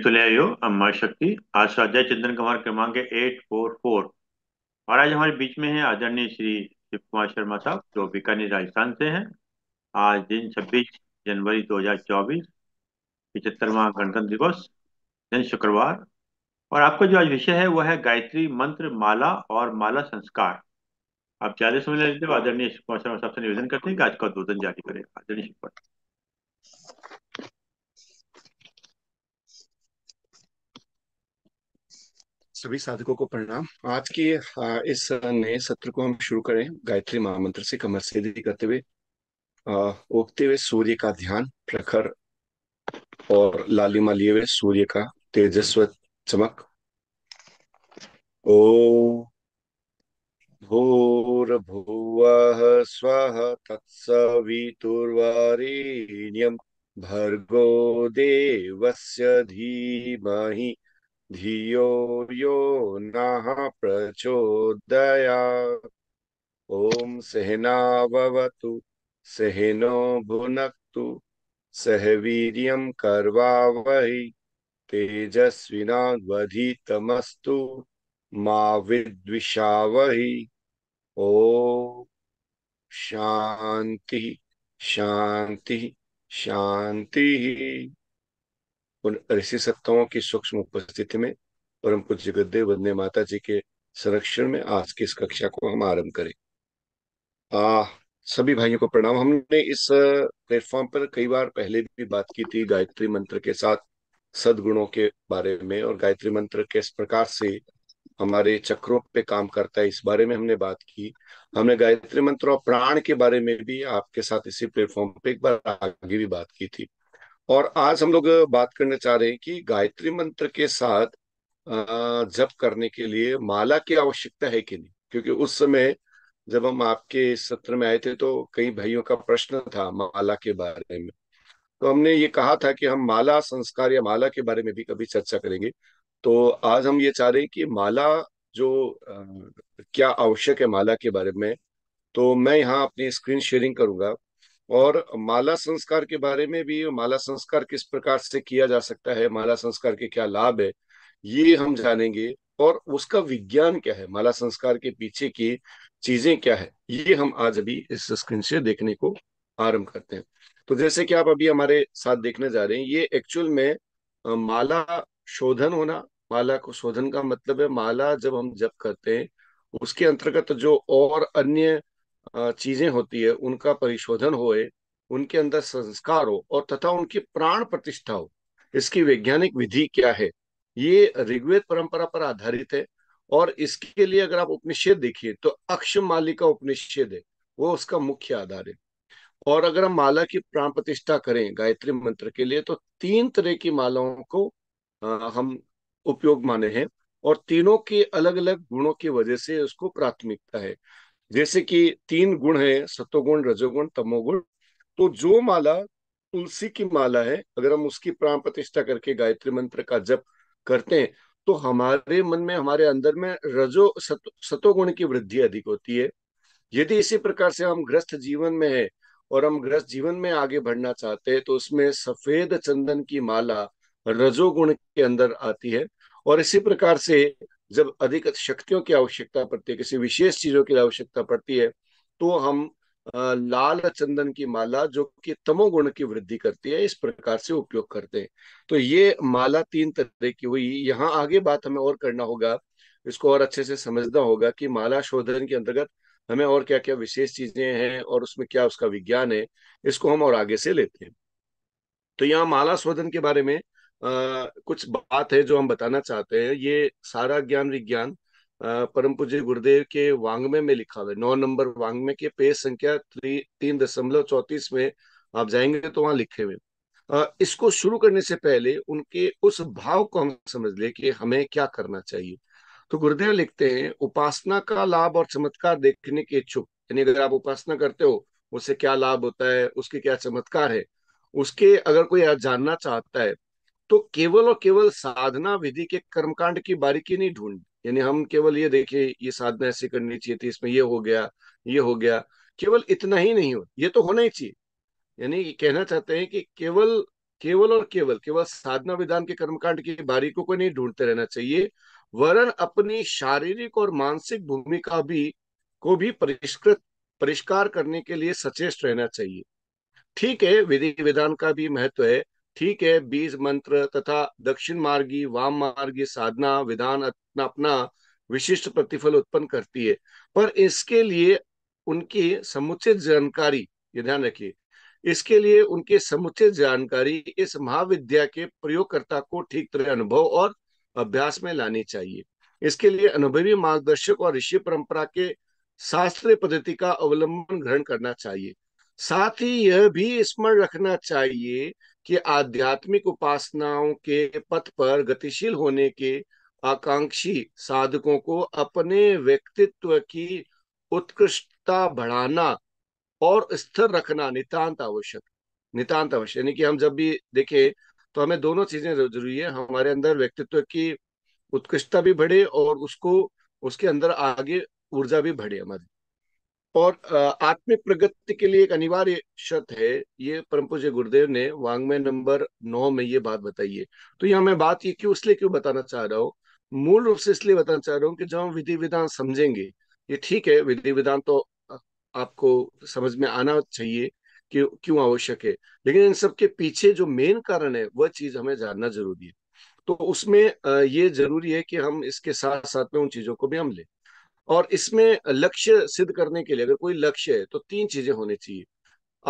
ये तो ले आई हो अम्मा शक्ति आज स्वाध्याय चंदन कुमार क्रमांक एट फोर फोर और आज हमारे बीच में है आदरणीय श्री शिव कुमार शर्मा साहब जो बीकानेर राजस्थान से हैं आज दिन छब्बीस जनवरी दो हजार चौबीस पिछहत्तरवा गणतंत्र दिवस दिन शुक्रवार और आपका जो आज विषय है वह है गायत्री मंत्र माला और माला संस्कार आप ज्यादा समय लेते आदरणीय शिव कुमार शर्मा साहब से निवेदन करते हैं कि आज का उद्बोधन जारी करें आदरणीय शिव कुमार सभी साधकों को प्रणाम आज के इस नए सत्र को हम शुरू करें गायत्री महामंत्र से कमर से करते हुए उगते हुए सूर्य का ध्यान प्रखर और लालिमा लिए हुए सूर्य का तेजस्व चमक ओ भूर्भुवः स्व तत्सवितुर्वारेण्यं भर्गो देवस्य धीमहि धियो यो नः प्रचोदया ॐ सहनावतु सहनो भुनक्तु सह वीर्यं कर्वावहि तेजस्विनावधितमस्तु मा विद्विषावहि ओ शान्तिः शान्तिः शान्तिः उन ऋषि सत्ताओं की सूक्ष्म उपस्थिति में परम पूज्य गुरुदेव वंदे माता जी के संरक्षण में आज की इस कक्षा को हम आरंभ करें आ, सभी भाइयों को प्रणाम हमने इस प्लेटफॉर्म पर कई बार पहले भी बात की थी गायत्री मंत्र के साथ सदगुणों के बारे में और गायत्री मंत्र किस प्रकार से हमारे चक्रों पे काम करता है इस बारे में हमने बात की हमने गायत्री मंत्र और प्राण के बारे में भी आपके साथ इसी प्लेटफॉर्म पे एक बार आगे भी बात की थी और आज हम लोग बात करना चाह रहे हैं कि गायत्री मंत्र के साथ जप करने के लिए माला की आवश्यकता है कि नहीं क्योंकि उस समय जब हम आपके सत्र में आए थे तो कई भाइयों का प्रश्न था माला के बारे में तो हमने ये कहा था कि हम माला संस्कार या माला के बारे में भी कभी चर्चा करेंगे तो आज हम ये चाह रहे हैं कि माला जो आ, क्या आवश्यक है माला के बारे में तो मैं यहाँ अपनी स्क्रीन शेयरिंग करूंगा और माला संस्कार के बारे में भी माला संस्कार किस प्रकार से किया जा सकता है माला संस्कार के क्या लाभ है ये हम जानेंगे और उसका विज्ञान क्या है माला संस्कार के पीछे की चीजें क्या है ये हम आज अभी इस स्क्रीन से देखने को आरंभ करते हैं तो जैसे कि आप अभी हमारे साथ देखने जा रहे हैं ये एक्चुअल में माला शोधन होना माला को शोधन का मतलब है माला जब हम जप करते हैं उसके अंतर्गत जो और अन्य चीजें होती है उनका परिशोधन होए उनके अंदर संस्कार हो और तथा उनकी प्राण प्रतिष्ठा हो इसकी वैज्ञानिक विधि क्या है ये ऋग्वेद परंपरा पर आधारित है और इसके लिए अगर आप उपनिषेद देखिए तो अक्ष मालिका उपनिषेद है वो उसका मुख्य आधार है और अगर हम माला की प्राण प्रतिष्ठा करें गायत्री मंत्र के लिए तो तीन तरह की मालाओं को आ, हम उपयोग माने हैं और तीनों के अलग अलग गुणों की वजह से उसको प्राथमिकता है जैसे कि तीन गुण है सत्वगुण रजोगुण तमोगुण तो जो माला तुलसी की माला है अगर हम उसकी प्राण प्रतिष्ठा करके गायत्री मंत्र का जप करते हैं तो हमारे मन में हमारे अंदर में रजो सतोगुण की वृद्धि अधिक होती है यदि इसी प्रकार से हम ग्रस्त जीवन में है और हम ग्रस्त जीवन में आगे बढ़ना चाहते हैं तो उसमें सफेद चंदन की माला रजोगुण के अंदर आती है और इसी प्रकार से जब अधिक शक्तियों की आवश्यकता पड़ती है किसी विशेष चीजों की आवश्यकता पड़ती है तो हम लाल चंदन की माला जो कि तमोगुण की वृद्धि करती है इस प्रकार से उपयोग करते हैं तो ये माला तीन तरह की हुई यहाँ आगे बात हमें और करना होगा इसको और अच्छे से समझना होगा कि माला शोधन के अंतर्गत हमें और क्या क्या विशेष चीजें हैं और उसमें क्या उसका विज्ञान है इसको हम और आगे से लेते हैं तो यहाँ माला शोधन के बारे में कुछ बात है जो हम बताना चाहते हैं ये सारा ज्ञान विज्ञान परम पूज्य गुरुदेव के वांग्मय में लिखा हुआ है नौ नंबर वांग्मे के पेज संख्या तीन दशमलव चौतीस में आप जाएंगे तो वहां लिखे हुए इसको शुरू करने से पहले उनके उस भाव को हम समझ ले कि हमें क्या करना चाहिए तो गुरुदेव लिखते हैं उपासना का लाभ और चमत्कार देखने के इच्छुक यानी अगर आप उपासना करते हो उससे क्या लाभ होता है उसके क्या चमत्कार है उसके अगर कोई जानना चाहता है तो केवल और केवल साधना विधि के कर्मकांड की बारीकी नहीं ढूंढ यानी हम केवल ये देखे ये साधना ऐसी करनी चाहिए थी इसमें ये हो गया ये हो गया केवल इतना ही नहीं हो ये तो होना ही चाहिए यानी कहना चाहते हैं कि केवल केवल और केवल केवल साधना विधान के कर्मकांड की बारीकों को नहीं ढूंढते रहना चाहिए वरन अपनी शारीरिक और मानसिक भूमिका भी को भी परिष्कृत परिष्कार करने के लिए सचेष्ट रहना चाहिए ठीक है विधि विधान का भी महत्व है ठीक है बीज मंत्र तथा दक्षिण मार्गी वाम मार्गी साधना विधान अपना अपना विशिष्ट प्रतिफल उत्पन्न करती है पर इसके लिए उनकी समुचित जानकारी ये ध्यान रखिए इसके लिए उनके समुचित जानकारी इस महाविद्या के प्रयोगकर्ता को ठीक तरह अनुभव और अभ्यास में लानी चाहिए इसके लिए अनुभवी मार्गदर्शक और ऋषि परंपरा के शास्त्रीय पद्धति का अवलंबन ग्रहण करना चाहिए साथ ही यह भी स्मरण रखना चाहिए कि आध्यात्मिक उपासनाओं के पथ पर गतिशील होने के आकांक्षी साधकों को अपने व्यक्तित्व की उत्कृष्टता बढ़ाना और स्थिर रखना नितांत आवश्यक नितांत आवश्यक यानी कि हम जब भी देखें तो हमें दोनों चीजें जरूरी है हमारे अंदर व्यक्तित्व की उत्कृष्टता भी बढ़े और उसको उसके अंदर आगे ऊर्जा भी बढ़े हमारी और आत्मिक प्रगति के लिए एक अनिवार्य शर्त है ये परम पूज्य गुरुदेव ने वांग्मय नंबर नौ में ये बात बताई है तो यहाँ मैं बात ये क्यों इसलिए क्यों बताना चाह रहा हूँ मूल रूप से इसलिए बताना चाह रहा हूँ कि जब हम विधि विधान समझेंगे ये ठीक है विधि विधान तो आपको समझ में आना चाहिए कि क्यों आवश्यक है लेकिन इन सब के पीछे जो मेन कारण है वह चीज हमें जानना जरूरी है तो उसमें ये जरूरी है कि हम इसके साथ साथ में उन चीजों को भी हम लें और इसमें लक्ष्य सिद्ध करने के लिए अगर कोई लक्ष्य है तो तीन चीजें होनी चाहिए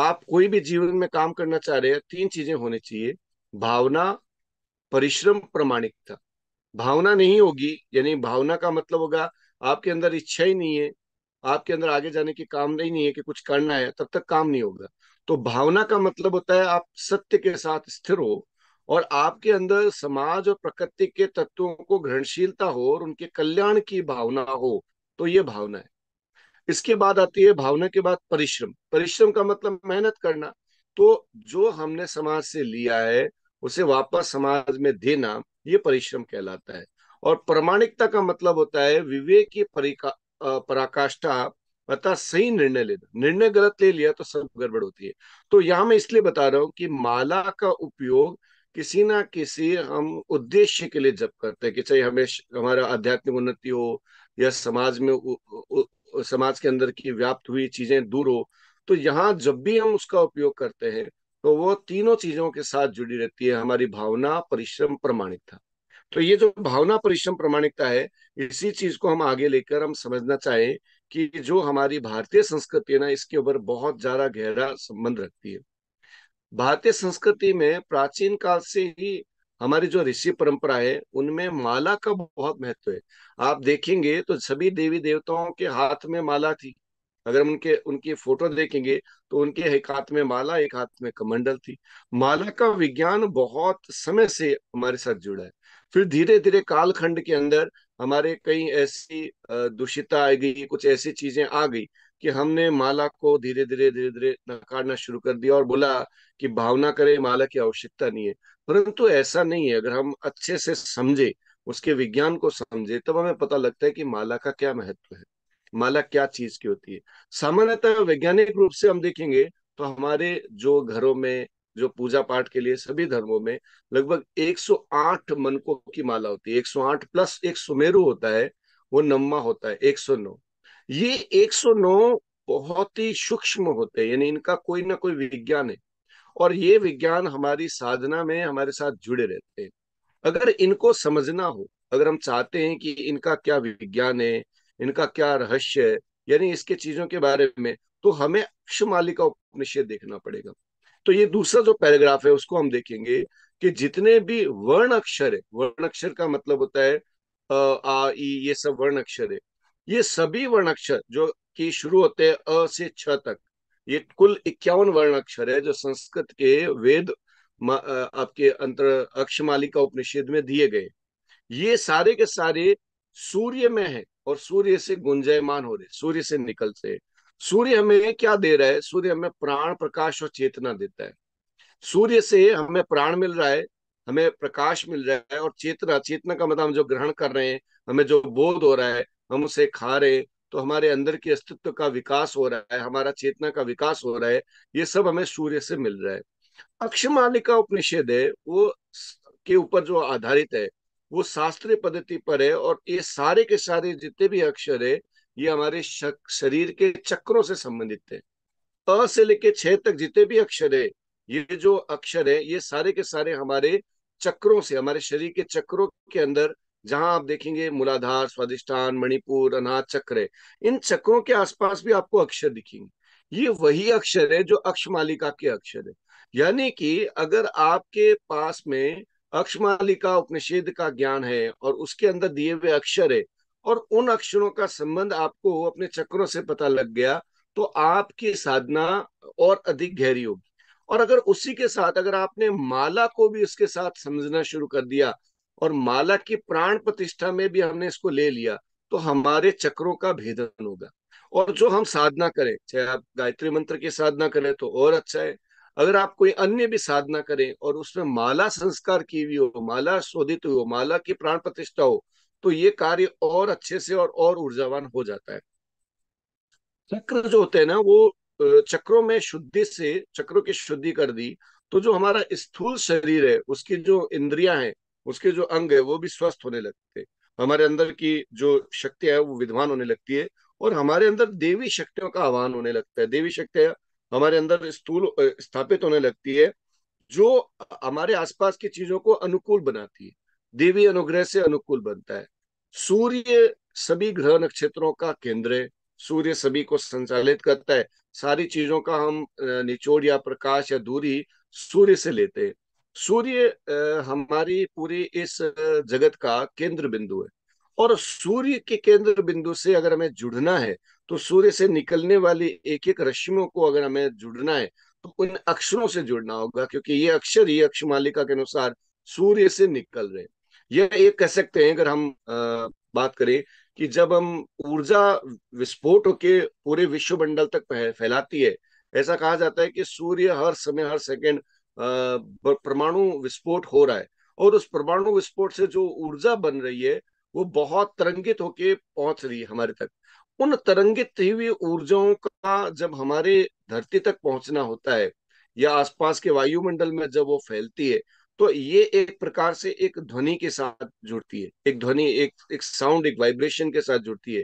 आप कोई भी जीवन में काम करना चाह रहे हैं तीन चीजें होनी चाहिए भावना परिश्रम प्रमाणिकता भावना नहीं होगी यानी भावना का मतलब होगा आपके अंदर इच्छा ही नहीं है आपके अंदर आगे जाने की काम नहीं, नहीं है कि कुछ करना है तब तक काम नहीं होगा तो भावना का मतलब होता है आप सत्य के साथ स्थिर हो और आपके अंदर समाज और प्रकृति के तत्वों को ग्रहणशीलता हो और उनके कल्याण की भावना हो तो ये भावना है इसके बाद आती है भावना के बाद परिश्रम परिश्रम का मतलब मेहनत करना तो जो हमने समाज से लिया है उसे वापस समाज में देना ये परिश्रम कहलाता है और प्रमाणिकता का मतलब होता है विवेक की पराकाष्ठा अतः सही निर्णय लेना निर्णय गलत ले लिया तो सब गड़बड़ होती है तो यहाँ मैं इसलिए बता रहा हूँ कि माला का उपयोग किसी ना किसी हम उद्देश्य के लिए जब करते हैं कि चाहे हमें हमारा आध्यात्मिक उन्नति हो या समाज में उ, उ, उ, समाज के अंदर की व्याप्त हुई चीजें दूर हो तो यहाँ जब भी हम उसका उपयोग करते हैं तो वो तीनों चीजों के साथ जुड़ी रहती है हमारी भावना परिश्रम प्रमाणिकता तो ये जो भावना परिश्रम प्रमाणिकता है इसी चीज को हम आगे लेकर हम समझना चाहें कि जो हमारी भारतीय संस्कृति है ना इसके ऊपर बहुत ज्यादा गहरा संबंध रखती है भारतीय संस्कृति में प्राचीन काल से ही हमारी जो ऋषि परंपरा है उनमें माला का बहुत महत्व है आप देखेंगे तो सभी देवी देवताओं के हाथ में माला थी अगर उनके उनकी फोटो देखेंगे तो उनके एक हाथ में माला एक हाथ में कमंडल थी माला का विज्ञान बहुत समय से हमारे साथ जुड़ा है फिर धीरे धीरे कालखंड के अंदर हमारे कई ऐसी दूषिता आ गई कुछ ऐसी चीजें आ गई कि हमने माला को धीरे धीरे धीरे धीरे नकारना शुरू कर दिया और बोला कि भावना करे माला की आवश्यकता नहीं है परंतु ऐसा नहीं है अगर हम अच्छे से समझे उसके विज्ञान को समझे तब हमें पता लगता है कि माला का क्या महत्व है माला क्या चीज की होती है सामान्यतः वैज्ञानिक रूप से हम देखेंगे तो हमारे जो घरों में जो पूजा पाठ के लिए सभी धर्मों में लगभग 108 मनकों की माला होती है 108 प्लस एक सुमेरु होता है वो नम्मा होता है 109 ये 109 बहुत ही सूक्ष्म होते हैं यानी इनका कोई ना कोई विज्ञान है और ये विज्ञान हमारी साधना में हमारे साथ जुड़े रहते हैं अगर इनको समझना हो अगर हम चाहते हैं कि इनका क्या विज्ञान है इनका क्या रहस्य है यानी इसके चीजों के बारे में तो हमें अक्षमालिका उपनिषद देखना पड़ेगा तो ये दूसरा जो पैराग्राफ है उसको हम देखेंगे कि जितने भी वर्ण अक्षर है वर्ण अक्षर का मतलब होता है आ ई ये सब वर्ण अक्षर है ये सभी वर्ण अक्षर जो कि शुरू होते हैं अ से छ तक ये कुल इक्यावन वर्ण अक्षर है जो संस्कृत के वेद आपके अंतर मालिका उपनिषेद में दिए गए ये सारे के सारे सूर्य में है और सूर्य से गुंजयमान हो रहे सूर्य से निकल से सूर्य हमें क्या दे रहा है सूर्य हमें प्राण प्रकाश और चेतना देता है सूर्य से हमें प्राण मिल रहा है हमें प्रकाश मिल रहा है और चेतना चेतना का मतलब हम जो ग्रहण कर रहे हैं हमें जो बोध हो रहा है हम उसे खा रहे तो हमारे अंदर के अस्तित्व का विकास हो रहा है हमारा चेतना का विकास हो रहा है ये सब हमें सूर्य से मिल रहा है अक्षमालिका उपनिषेद है वो के ऊपर जो आधारित है वो शास्त्रीय पद्धति पर है और ये सारे के सारे जितने भी अक्षर है ये हमारे शरीर के चक्रों से संबंधित है अ से लेके छह तक जितने भी अक्षर है ये जो अक्षर है ये सारे के सारे हमारे चक्रों से हमारे शरीर के चक्रों के अंदर जहां आप देखेंगे मूलाधार स्वादिष्ठान मणिपुर अनाथ चक्र इन चक्रों के आसपास भी आपको अक्षर दिखेंगे ये वही अक्षर है जो अक्ष मालिका के अक्षर है यानी कि अगर आपके पास में अक्ष मालिका उपनिषेद का ज्ञान है और उसके अंदर दिए हुए अक्षर है और उन अक्षरों का संबंध आपको अपने चक्रों से पता लग गया तो आपकी साधना और अधिक गहरी होगी और अगर उसी के साथ अगर आपने माला को भी उसके साथ समझना शुरू कर दिया और माला की प्राण प्रतिष्ठा में भी हमने इसको ले लिया तो हमारे चक्रों का भेदन होगा और जो हम साधना करें चाहे आप गायत्री मंत्र की साधना करें तो और अच्छा है अगर आप कोई अन्य भी साधना करें और उसमें माला संस्कार की हुई हो माला शोधित हुई हो माला की प्राण प्रतिष्ठा हो तो ये कार्य और अच्छे से और और ऊर्जावान हो जाता है चक्र जो होते हैं ना वो चक्रों में शुद्धि से चक्रों की शुद्धि कर दी तो जो हमारा स्थूल शरीर है उसकी जो इंद्रिया है उसके जो अंग है वो भी स्वस्थ होने लगते हमारे अंदर की जो शक्ति है वो विद्वान होने लगती है और हमारे अंदर देवी शक्तियों का आह्वान होने लगता है देवी शक्तियां हमारे अंदर स्थूल स्थापित होने लगती है जो हमारे आसपास की चीजों को अनुकूल बनाती है देवी अनुग्रह से अनुकूल बनता है सूर्य सभी ग्रह नक्षत्रों का केंद्र है सूर्य सभी को संचालित करता है सारी चीजों का हम निचोड़ या प्रकाश या दूरी सूर्य से लेते हैं सूर्य हमारी पूरी इस जगत का केंद्र बिंदु है और सूर्य के केंद्र बिंदु से अगर हमें जुड़ना है तो सूर्य से निकलने वाली एक एक रश्मियों को अगर हमें जुड़ना है तो उन अक्षरों से जुड़ना होगा क्योंकि ये अक्षर ये अक्ष मालिका के अनुसार सूर्य से निकल रहे यह एक कह सकते हैं अगर हम आ, बात करें कि जब हम ऊर्जा विस्फोट होके पूरे विश्वमंडल तक फैलाती है ऐसा कहा जाता है कि सूर्य हर समय हर सेकेंड परमाणु विस्फोट हो रहा है और उस परमाणु विस्फोट से जो ऊर्जा बन रही है वो बहुत तरंगित होके पहुंच रही है हमारे तक उन तरंगित हुई ऊर्जाओं का जब हमारे धरती तक पहुंचना होता है या आसपास के वायुमंडल में जब वो फैलती है तो ये एक प्रकार से एक ध्वनि के साथ जुड़ती है एक ध्वनि एक एक साउंड एक वाइब्रेशन के साथ जुड़ती है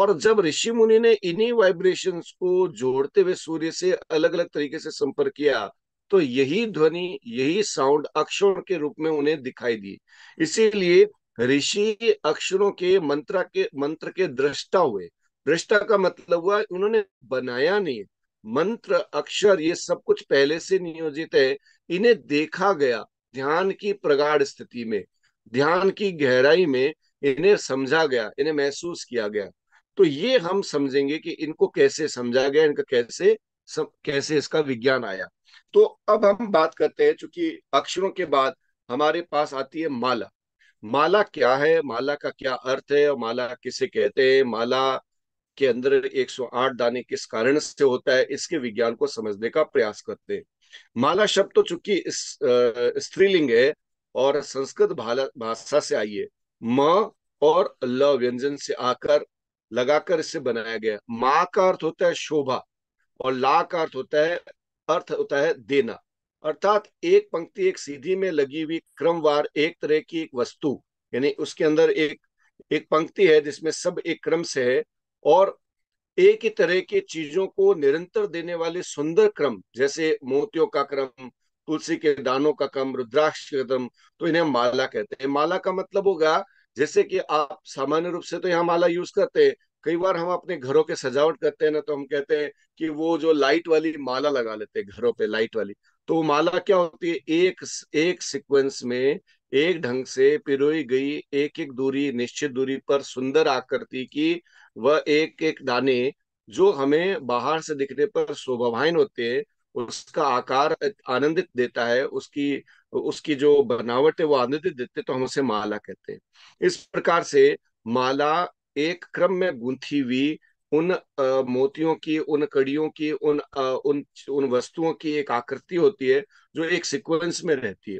और जब ऋषि मुनि ने इन्हीं वाइब्रेशंस को जोड़ते हुए सूर्य से अलग अलग तरीके से संपर्क किया तो यही ध्वनि यही साउंड अक्षरों के रूप में उन्हें दिखाई दी इसीलिए ऋषि अक्षरों के मंत्र के मंत्र के दृष्टा हुए दृष्टा का मतलब हुआ उन्होंने बनाया नहीं मंत्र अक्षर ये सब कुछ पहले से नियोजित है इन्हें देखा गया ध्यान की प्रगाढ़ स्थिति में ध्यान की गहराई में इन्हें समझा गया इन्हें महसूस किया गया तो ये हम समझेंगे कि इनको कैसे समझा गया इनका कैसे सब कैसे इसका विज्ञान आया तो अब हम बात करते हैं चूंकि अक्षरों के बाद हमारे पास आती है माला माला क्या है माला का क्या अर्थ है और माला किसे कहते हैं माला के अंदर 108 दाने किस कारण से होता है इसके विज्ञान को समझने का प्रयास करते हैं माला शब्द तो चूंकि स्त्रीलिंग है और संस्कृत भाषा से आई है म और ल व्यंजन से आकर लगाकर इसे बनाया गया माँ का अर्थ होता है शोभा और ला का अर्थ होता है अर्थ होता है देना अर्थात एक पंक्ति एक सीधी में लगी हुई क्रमवार एक तरह की एक वस्तु यानी उसके अंदर एक एक पंक्ति है जिसमें सब एक क्रम से है और एक ही तरह के चीजों को निरंतर देने वाले सुंदर क्रम जैसे मोतियों का क्रम तुलसी के दानों का क्रम रुद्राक्ष का क्रम तो इन्हें माला कहते हैं माला का मतलब होगा जैसे कि आप सामान्य रूप से तो यहाँ माला यूज करते हैं कई बार हम अपने घरों के सजावट करते हैं ना तो हम कहते हैं कि वो जो लाइट वाली माला लगा लेते हैं घरों पे लाइट वाली तो वो माला क्या होती है एक एक सीक्वेंस में एक ढंग से पिरोई गई एक एक दूरी निश्चित दूरी पर सुंदर आकृति की वह एक एक दाने जो हमें बाहर से दिखने पर शोभावान होते हैं उसका आकार आनंदित देता है उसकी उसकी जो बनावट है वो आनंदित देते तो हम उसे माला कहते हैं इस प्रकार से माला एक क्रम में गूंथी हुई उन आ, मोतियों की उन कड़ियों की उन आ, उन उन वस्तुओं की एक आकृति होती है जो एक सिक्वेंस में रहती है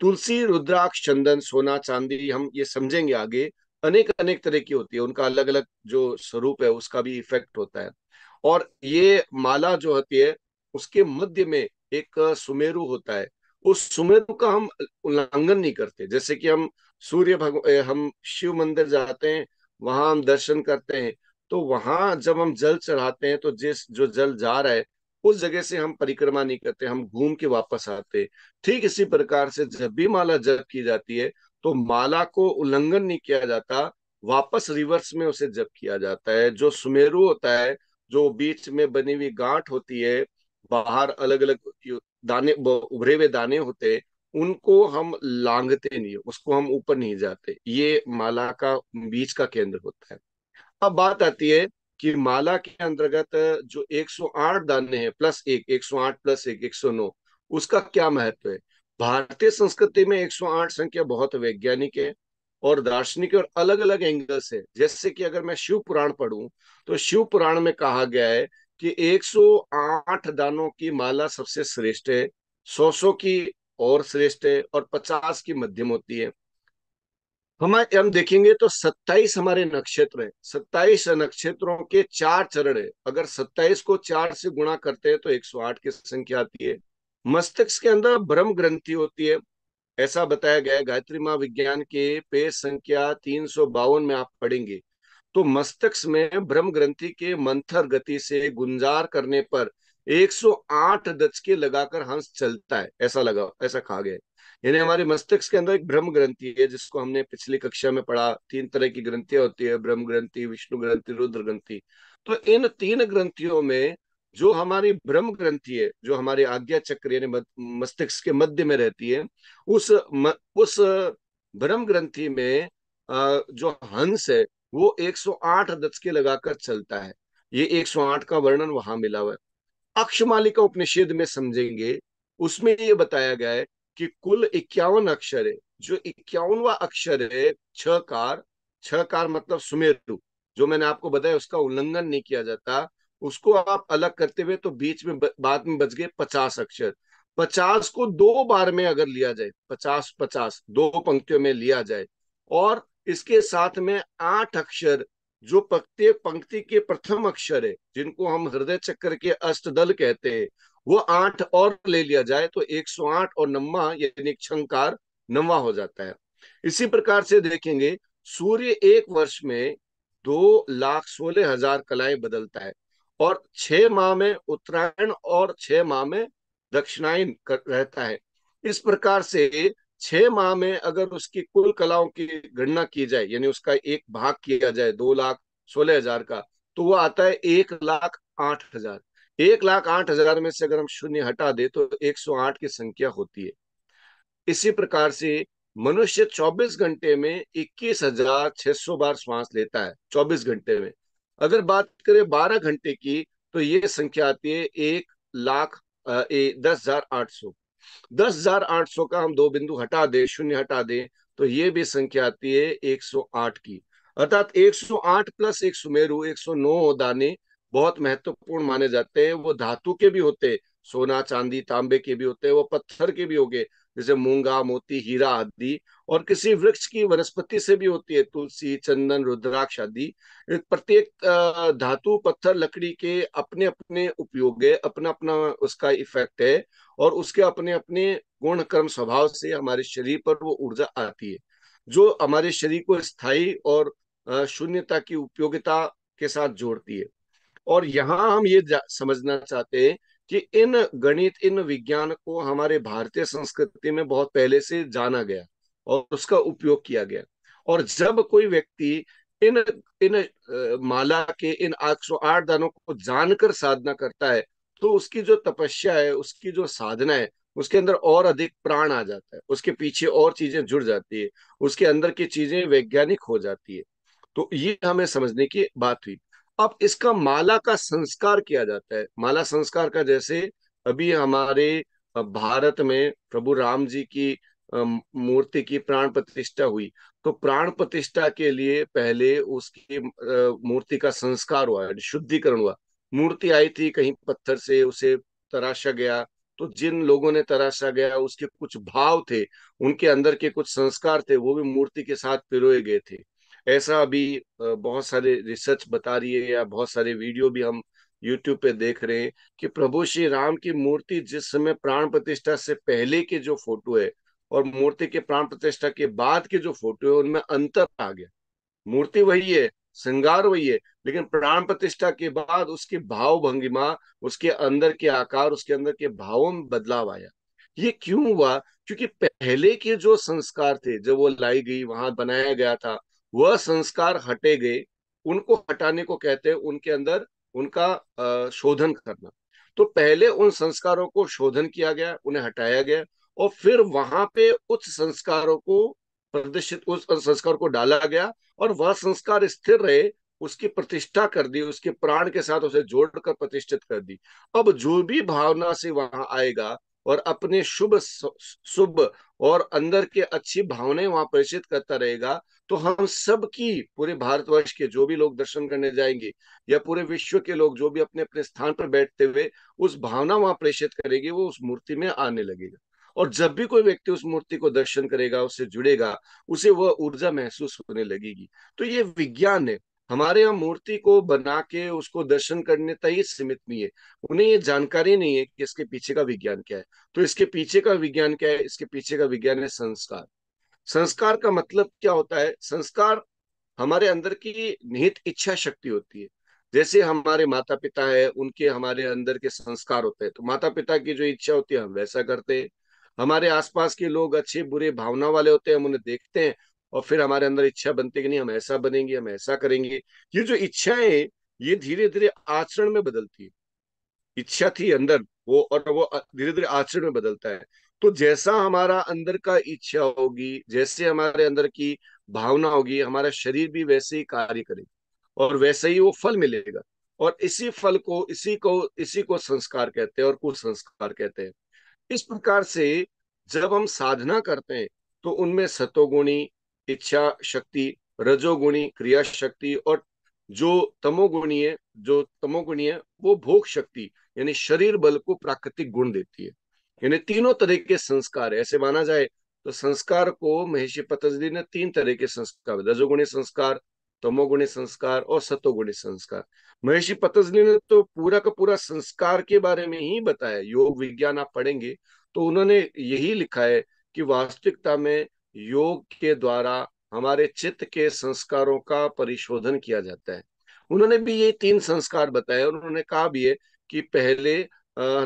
तुलसी रुद्राक्ष चंदन सोना चांदी हम ये समझेंगे आगे अनेक अनेक तरह की होती है उनका अलग अलग जो स्वरूप है उसका भी इफेक्ट होता है और ये माला जो होती है उसके मध्य में एक सुमेरु होता है उस सुमेरु का हम उल्लंघन नहीं करते जैसे कि हम सूर्य भगवान हम शिव मंदिर जाते हैं वहां हम दर्शन करते हैं तो वहां जब हम जल चढ़ाते हैं तो जिस जो जल जा रहा है उस जगह से हम परिक्रमा नहीं करते हम घूम के वापस आते ठीक इसी प्रकार से जब भी माला जप की जाती है तो माला को उल्लंघन नहीं किया जाता वापस रिवर्स में उसे जप किया जाता है जो सुमेरु होता है जो बीच में बनी हुई गांठ होती है बाहर अलग अलग दाने उभरे हुए दाने होते हैं उनको हम लांगते नहीं उसको हम ऊपर नहीं जाते ये माला का बीच का केंद्र होता है अब बात आती है कि माला के अंतर्गत जो 108 दाने हैं प्लस एक 108 प्लस एक 109 उसका क्या महत्व है भारतीय संस्कृति में 108 संख्या बहुत वैज्ञानिक है और दार्शनिक और अलग अलग एंगल्स है जैसे कि अगर मैं शिव पुराण पढ़ू तो शिव पुराण में कहा गया है कि 108 दानों की माला सबसे श्रेष्ठ है सौ सौ की और श्रेष्ठ है और पचास की मध्यम होती है हम हम देखेंगे तो सत्ताईस हमारे नक्षत्र है सत्ताईस नक्षत्रों के चार चरण है अगर सत्ताईस को चार से गुणा करते हैं तो एक सौ आठ की संख्या आती है मस्तिष्क के अंदर ब्रह्म ग्रंथि होती है ऐसा बताया गया गायत्री माँ विज्ञान के पेज संख्या तीन सौ बावन में आप पढ़ेंगे तो मस्तिष्क में ब्रह्म ग्रंथि के मंथर गति से गुंजार करने पर 108 के लगाकर हंस चलता है ऐसा लगा ऐसा कहा गया यानी हमारे मस्तिष्क के अंदर एक ब्रह्म ग्रंथि है जिसको हमने पिछली कक्षा में पढ़ा तीन तरह की ग्रंथियां होती है ब्रह्म ग्रंथि विष्णु ग्रंथि रुद्र ग्रंथि तो इन तीन ग्रंथियों में जो हमारी ब्रह्म ग्रंथि है जो हमारे आज्ञा चक्र यानी मस्तिष्क के मध्य में रहती है उस म, उस ब्रह्म ग्रंथि में जो हंस है वो 108 दचके लगाकर चलता है ये 108 का वर्णन वहां मिला हुआ है अक्षमालिका उपनिषेद में समझेंगे उसमें ये बताया गया है कि कुल इक्यावन अक्षर है जो इक्यावनवा अक्षर है छ कार छ कार मतलब सुमेरु जो मैंने आपको बताया उसका उल्लंघन नहीं किया जाता उसको आप अलग करते हुए तो बीच में बाद में बच गए पचास अक्षर पचास को दो बार में अगर लिया जाए पचास पचास दो पंक्तियों में लिया जाए और इसके साथ में आठ अक्षर जो पक्ते पंक्ति के प्रथम अक्षर है जिनको हम हृदय चक्र के अष्टदल कहते हैं वो आठ और ले लिया जाए तो 108 और नम्मा यानी छंकार नवा हो जाता है इसी प्रकार से देखेंगे सूर्य एक वर्ष में दो लाख सोलह हजार कलाएं बदलता है और छह माह में उत्तरायण और छह माह में दक्षिणायन रहता है इस प्रकार से छह माह में अगर उसकी कुल कलाओं की गणना की जाए यानी उसका एक भाग किया जाए दो लाख सोलह हजार का तो वो आता है एक लाख आठ हजार एक लाख आठ हजार में से अगर हम शून्य हटा दे तो एक सौ आठ की संख्या होती है इसी प्रकार से मनुष्य 24 घंटे में इक्कीस हजार छह सौ बार श्वास लेता है 24 घंटे में अगर बात करें 12 घंटे की तो ये संख्या आती है एक लाख दस हजार आठ सौ दस हजार आठ सौ का हम दो बिंदु हटा दे शून्य हटा दे तो ये भी संख्या आती है एक सौ आठ की अर्थात एक सौ आठ प्लस एक सुमेरु एक सौ नौ दाने बहुत महत्वपूर्ण माने जाते हैं वो धातु के भी होते सोना चांदी तांबे के भी होते हैं वो पत्थर के भी हो गए जैसे मूंगा मोती हीरा आदि और किसी वृक्ष की वनस्पति से भी होती है तुलसी चंदन रुद्राक्ष आदि प्रत्येक धातु पत्थर लकड़ी के अपने अपने उपयोग है अपना अपना उसका इफेक्ट है और उसके अपने अपने गुण कर्म स्वभाव से हमारे शरीर पर वो ऊर्जा आती है जो हमारे शरीर को स्थायी और शून्यता की उपयोगिता के साथ जोड़ती है और यहाँ हम ये समझना चाहते हैं कि इन गणित इन विज्ञान को हमारे भारतीय संस्कृति में बहुत पहले से जाना गया और उसका उपयोग किया गया और जब कोई व्यक्ति इन इन माला के इन आठ सौ आठ दानों को जानकर साधना करता है तो उसकी जो तपस्या है उसकी जो साधना है उसके अंदर और अधिक प्राण आ जाता है उसके पीछे और चीजें जुड़ जाती है उसके अंदर की चीजें वैज्ञानिक हो जाती है तो ये हमें समझने की बात हुई अब इसका माला का संस्कार किया जाता है माला संस्कार का जैसे अभी हमारे भारत में प्रभु राम जी की मूर्ति की प्राण प्रतिष्ठा हुई तो प्राण प्रतिष्ठा के लिए पहले उसकी मूर्ति का संस्कार हुआ शुद्धिकरण हुआ मूर्ति आई थी कहीं पत्थर से उसे तराशा गया तो जिन लोगों ने तराशा गया उसके कुछ भाव थे उनके अंदर के कुछ संस्कार थे वो भी मूर्ति के साथ पिरोए गए थे ऐसा अभी बहुत सारे रिसर्च बता रही है या बहुत सारे वीडियो भी हम यूट्यूब पे देख रहे हैं कि प्रभु श्री राम की मूर्ति जिस समय प्राण प्रतिष्ठा से पहले के जो फोटो है और मूर्ति के प्राण प्रतिष्ठा के बाद के जो फोटो है उनमें अंतर आ गया मूर्ति वही है श्रृंगार वही है लेकिन प्राण प्रतिष्ठा के बाद उसके भाव भंगिमा उसके अंदर के आकार उसके अंदर के भावों में बदलाव आया ये क्यों हुआ क्योंकि पहले के जो संस्कार थे जब वो लाई गई वहां बनाया गया था वह संस्कार हटे गए उनको हटाने को कहते हैं उनके अंदर उनका शोधन करना तो पहले उन संस्कारों को शोधन किया गया उन्हें हटाया गया और फिर वहां पे उस संस्कारों को प्रदर्शित उस संस्कार को डाला गया और वह संस्कार स्थिर रहे उसकी प्रतिष्ठा कर दी उसके प्राण के साथ उसे जोड़कर प्रतिष्ठित कर दी अब जो भी भावना से वहां आएगा और अपने शुभ शुभ और अंदर के अच्छी भावनाएं वहां प्रेषित करता रहेगा तो हम सब की पूरे भारतवर्ष के जो भी लोग दर्शन करने जाएंगे या पूरे विश्व के लोग जो भी अपने अपने स्थान पर बैठते हुए उस भावना वहां प्रेषित करेगी वो उस मूर्ति में आने लगेगा और जब भी कोई व्यक्ति उस मूर्ति को दर्शन करेगा उससे जुड़ेगा उसे वह ऊर्जा महसूस होने लगेगी तो ये विज्ञान है हमारे यहाँ मूर्ति को बना के उसको दर्शन करने तक ही सीमित नहीं है उन्हें ये जानकारी नहीं है कि इसके पीछे का विज्ञान क्या है तो इसके पीछे का विज्ञान क्या है इसके पीछे का विज्ञान है संस्कार संस्कार का मतलब क्या होता है संस्कार हमारे अंदर की निहित इच्छा शक्ति होती है जैसे हमारे माता पिता है उनके हमारे अंदर के संस्कार होते हैं तो माता पिता की जो इच्छा होती है हम वैसा करते हैं हमारे आसपास के लोग अच्छे बुरे भावना वाले होते हैं हम उन्हें देखते हैं और फिर हमारे अंदर इच्छा बनती कि नहीं हम ऐसा बनेंगे हम ऐसा करेंगे ये जो इच्छाएं ये धीरे धीरे आचरण में बदलती है इच्छा थी अंदर वो और वो धीरे धीरे आचरण में बदलता है तो जैसा हमारा अंदर का इच्छा होगी जैसे हमारे अंदर की भावना होगी हमारा शरीर भी वैसे ही कार्य करेगा और वैसे ही वो फल मिलेगा और इसी फल को इसी को इसी को संस्कार कहते हैं और कुसंस्कार कहते हैं इस प्रकार से जब हम साधना करते हैं तो उनमें सतोगुणी इच्छा शक्ति रजोगुणी क्रिया शक्ति और जो तमोगुणी है जो तमोगुणी है वो भोग शक्ति यानी शरीर बल को प्राकृतिक गुण देती है यानी तीनों तरह के संस्कार ऐसे माना जाए तो संस्कार को महेशी पतंजलि ने तीन तरह के संस्कार रजोगुणी संस्कार तमोगुणी संस्कार और सतोगुणी संस्कार महेश पतंजलि ने तो पूरा का पूरा संस्कार के बारे में ही बताया योग विज्ञान आप पढ़ेंगे तो उन्होंने यही लिखा है कि वास्तविकता में योग के द्वारा हमारे चित्त के संस्कारों का परिशोधन किया जाता है उन्होंने भी ये तीन संस्कार बताए उन्होंने कहा भी है कि पहले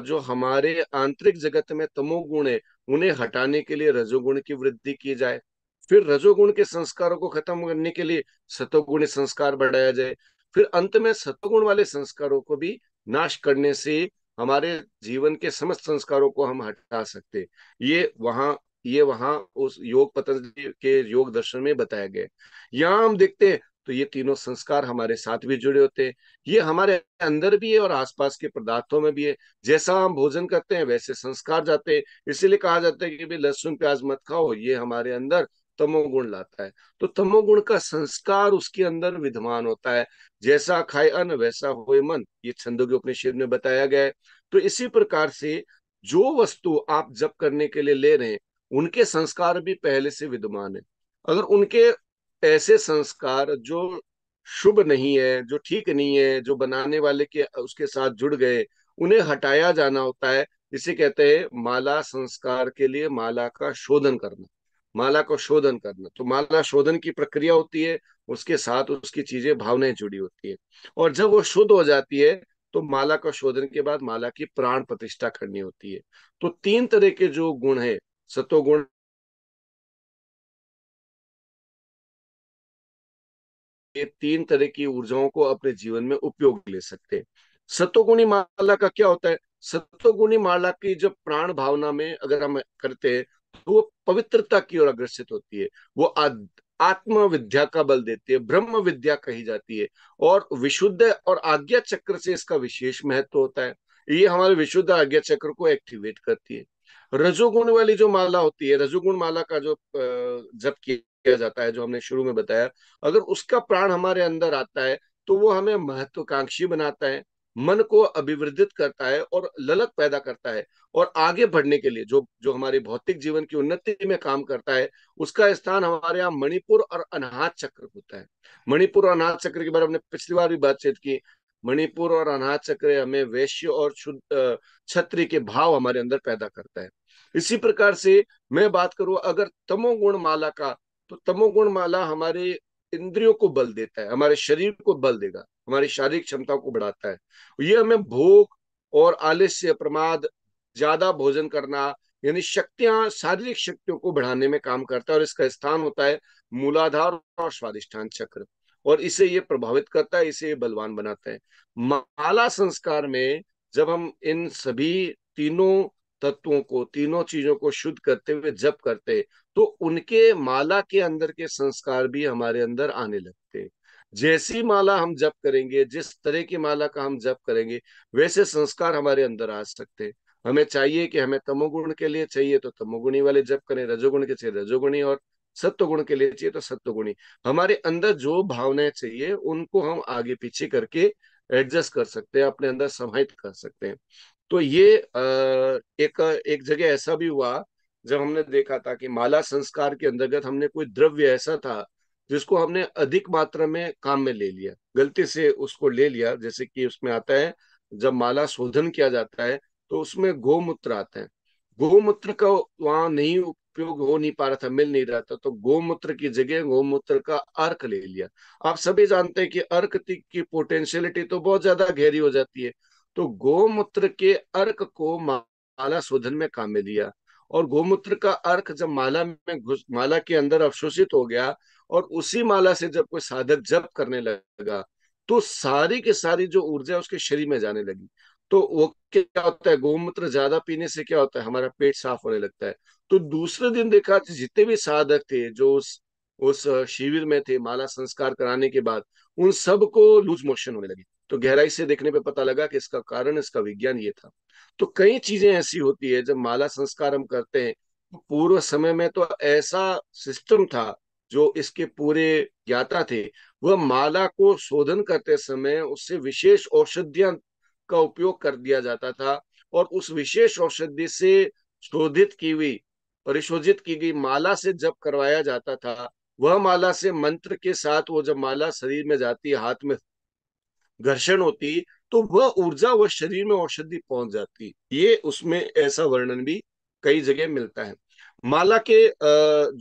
जो हमारे आंतरिक जगत में तमोगुण है उन्हें हटाने के लिए रजोगुण की वृद्धि की जाए फिर रजोगुण के संस्कारों को खत्म करने के लिए सतोगुण संस्कार बढ़ाया जाए फिर अंत में सतोगुण वाले संस्कारों को भी नाश करने से हमारे जीवन के समस्त संस्कारों को हम हटा सकते ये वहां ये वहां उस योग पतंजलि के योग दर्शन में बताया गया यहाँ हम देखते हैं तो ये तीनों संस्कार हमारे साथ भी जुड़े होते हैं ये हमारे अंदर भी है और आसपास के पदार्थों में भी है जैसा हम भोजन करते हैं वैसे संस्कार जाते हैं इसीलिए कहा जाता है कि भाई लहसुन प्याज मत खाओ ये हमारे अंदर तमोगुण लाता है तो तमोगुण का संस्कार उसके अंदर विद्यमान होता है जैसा खाए अन्न वैसा हो मन ये छंदों के उपनिषद में बताया गया है तो इसी प्रकार से जो वस्तु आप जप करने के लिए ले रहे हैं उनके संस्कार भी पहले से विद्यमान है अगर उनके ऐसे संस्कार जो शुभ नहीं है जो ठीक नहीं है जो बनाने वाले के उसके साथ जुड़ गए उन्हें हटाया जाना होता है इसे कहते हैं माला संस्कार के लिए माला का शोधन करना माला को शोधन करना तो माला शोधन की प्रक्रिया होती है उसके साथ उसकी चीजें भावनाएं जुड़ी होती है और जब वो शुद्ध हो जाती है तो माला का शोधन के बाद माला की प्राण प्रतिष्ठा करनी होती है तो तीन तरह के जो गुण है सतोगुण ये तीन तरह की ऊर्जाओं को अपने जीवन में उपयोग ले सकते हैं सतोगुणी माला का क्या होता है सतोगुणी माला की जब प्राण भावना में अगर हम करते हैं तो वो पवित्रता की ओर अग्रसित होती है वो आत्म विद्या का बल देती है ब्रह्म विद्या कही जाती है और विशुद्ध और आज्ञा चक्र से इसका विशेष महत्व होता है ये हमारे विशुद्ध आज्ञा चक्र को एक्टिवेट करती है रजोगुण वाली जो माला होती है रजोगुण माला का जो जप किया जाता है जो हमने शुरू में बताया अगर उसका प्राण हमारे अंदर आता है तो वो हमें महत्वाकांक्षी बनाता है मन को अभिवृद्धित करता है और ललक पैदा करता है और आगे बढ़ने के लिए जो जो हमारे भौतिक जीवन की उन्नति में काम करता है उसका स्थान हमारे यहाँ मणिपुर और अनाहत चक्र होता है मणिपुर और अनाहत चक्र के बारे में पिछली बार भी बातचीत की मणिपुर और अनाथ चक्र हमें वैश्य और शुद्ध छत्री के भाव हमारे अंदर पैदा करता है इसी प्रकार से मैं बात करूं अगर तमोगुण माला का तो तमोगुण माला हमारे इंद्रियों को बल देता है हमारे शरीर को बल देगा हमारी शारीरिक क्षमता को बढ़ाता है ये हमें भोग और आलस्य प्रमाद ज्यादा भोजन करना यानी शक्तियां शारीरिक शक्तियों को बढ़ाने में काम करता है और इसका स्थान होता है मूलाधार और स्वादिष्ठान चक्र और इसे ये प्रभावित करता है इसे ये बलवान बनाता है माला संस्कार में जब हम इन सभी तीनों तत्वों को तीनों चीजों को शुद्ध करते हुए जप करते तो उनके माला के अंदर के संस्कार भी हमारे अंदर आने लगते जैसी माला हम जप करेंगे जिस तरह की माला का हम जप करेंगे वैसे संस्कार हमारे अंदर आ सकते हमें चाहिए कि हमें तमोगुण के लिए चाहिए तो तमोगुणी वाले जप करें रजोगुण के चाहिए रजोगुणी और सत्व गुण के लिए चाहिए तो सत्व गुणी हमारे अंदर जो भावनाएं चाहिए उनको हम आगे पीछे करके एडजस्ट कर सकते हैं अपने अंदर समाहित कर सकते हैं तो ये एक एक जगह ऐसा भी हुआ जब हमने देखा था कि माला संस्कार के अंतर्गत हमने कोई द्रव्य ऐसा था जिसको हमने अधिक मात्रा में काम में ले लिया गलती से उसको ले लिया जैसे कि उसमें आता है जब माला शोधन किया जाता है तो उसमें गोमूत्र आता है गोमूत्र का वहां नहीं उपयोग हो नहीं पा रहा था मिल नहीं रहा था तो गोमूत्र की जगह गोमूत्र का अर्क ले लिया आप सभी जानते हैं कि अर्क की पोटेंशियलिटी तो बहुत ज्यादा गहरी हो जाती है तो गोमूत्र के अर्क को माला शोधन में काम में लिया और गोमूत्र का अर्क जब माला में घुस माला के अंदर अवशोषित हो गया और उसी माला से जब कोई साधक जप करने लगा तो सारी की सारी जो ऊर्जा उसके शरीर में जाने लगी तो वो क्या होता है गोमूत्र ज्यादा पीने से क्या होता है हमारा पेट साफ होने लगता है तो दूसरे दिन देखा तो जितने भी साधक थे जो उस उस शिविर में थे माला संस्कार कराने के बाद उन सबको लूज मोशन होने लगी तो गहराई से देखने पे पता लगा कि इसका कारण इसका विज्ञान ये था तो कई चीजें ऐसी होती है जब माला संस्कार हम करते हैं तो पूर्व समय में तो ऐसा सिस्टम था जो इसके पूरे ज्ञाता थे वह माला को शोधन करते समय उससे विशेष औषधियां का उपयोग कर दिया जाता था और उस विशेष औषधि से शोधित की हुई परिशोधित की गई माला से जप करवाया जाता था वह माला से मंत्र के साथ वो जब माला शरीर में जाती हाथ में घर्षण होती तो वह ऊर्जा वह शरीर में औषधि पहुंच जाती ये उसमें ऐसा वर्णन भी कई जगह मिलता है माला के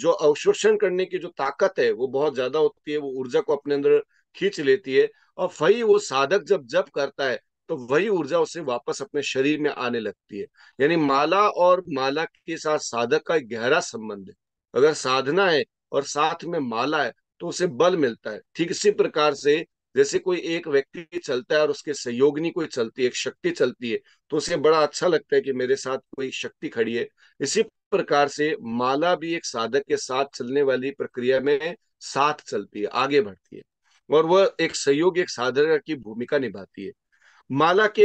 जो अवशोषण करने की जो ताकत है वो बहुत ज्यादा होती है वो ऊर्जा को अपने अंदर खींच लेती है और फही वो साधक जब जप करता है तो वही ऊर्जा उसे वापस अपने शरीर में आने लगती है यानी माला और माला के साथ साधक का एक गहरा संबंध है अगर साधना है और साथ में माला है तो उसे बल मिलता है ठीक इसी प्रकार से जैसे कोई एक व्यक्ति चलता है और उसके सहयोगनी कोई चलती है एक शक्ति चलती है तो उसे बड़ा अच्छा लगता है कि मेरे साथ कोई शक्ति खड़ी है इसी प्रकार से माला भी एक साधक के साथ चलने वाली प्रक्रिया में साथ चलती है आगे बढ़ती है और वह एक सहयोग एक साधक की भूमिका निभाती है माला के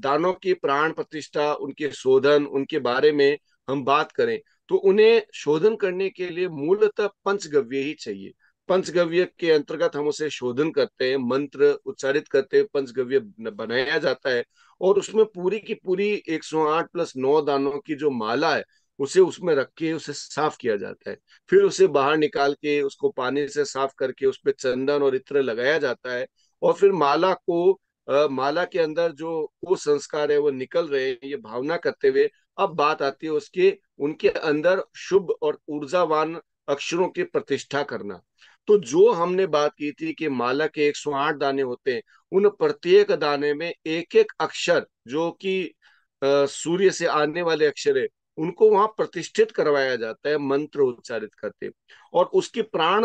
दानों की प्राण प्रतिष्ठा उनके शोधन उनके बारे में हम बात करें तो उन्हें शोधन करने के लिए मूलतः पंचगव्य ही चाहिए पंचगव्य के अंतर्गत हम उसे शोधन करते हैं मंत्र उच्चारित करते हैं पंचगव्य बनाया जाता है और उसमें पूरी की पूरी 108 प्लस नौ दानों की जो माला है उसे उसमें रख के उसे साफ किया जाता है फिर उसे बाहर निकाल के उसको पानी से साफ करके उस पर चंदन और इत्र लगाया जाता है और फिर माला को माला के अंदर जो वो संस्कार है वो निकल रहे हैं ये भावना करते हुए अब बात आती है उसके उनके अंदर शुभ और ऊर्जावान अक्षरों की प्रतिष्ठा करना तो जो हमने बात की थी कि माला के 108 दाने होते हैं उन प्रत्येक दाने में एक एक अक्षर जो कि सूर्य से आने वाले अक्षर है उनको वहां प्रतिष्ठित करवाया जाता है मंत्र उच्चारित करते और उसकी प्राण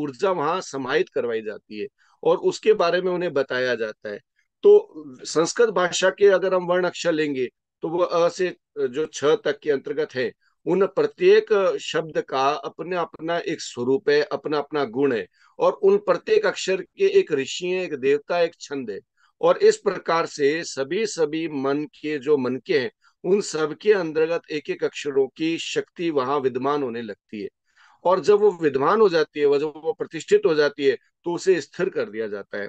ऊर्जा वहां समाहित करवाई जाती है और उसके बारे में उन्हें बताया जाता है तो संस्कृत भाषा के अगर हम वर्ण अक्षर लेंगे तो वो अ से जो छ तक के अंतर्गत है उन प्रत्येक शब्द का अपना अपना एक स्वरूप है अपना अपना गुण है और उन प्रत्येक अक्षर के एक ऋषि है एक देवता एक छंद है और इस प्रकार से सभी सभी मन के जो मन के हैं उन सब के अंतर्गत एक एक अक्षरों की शक्ति वहां विद्यमान होने लगती है और जब वो विद्वान हो जाती है जब वो प्रतिष्ठित हो जाती है तो उसे स्थिर कर दिया जाता है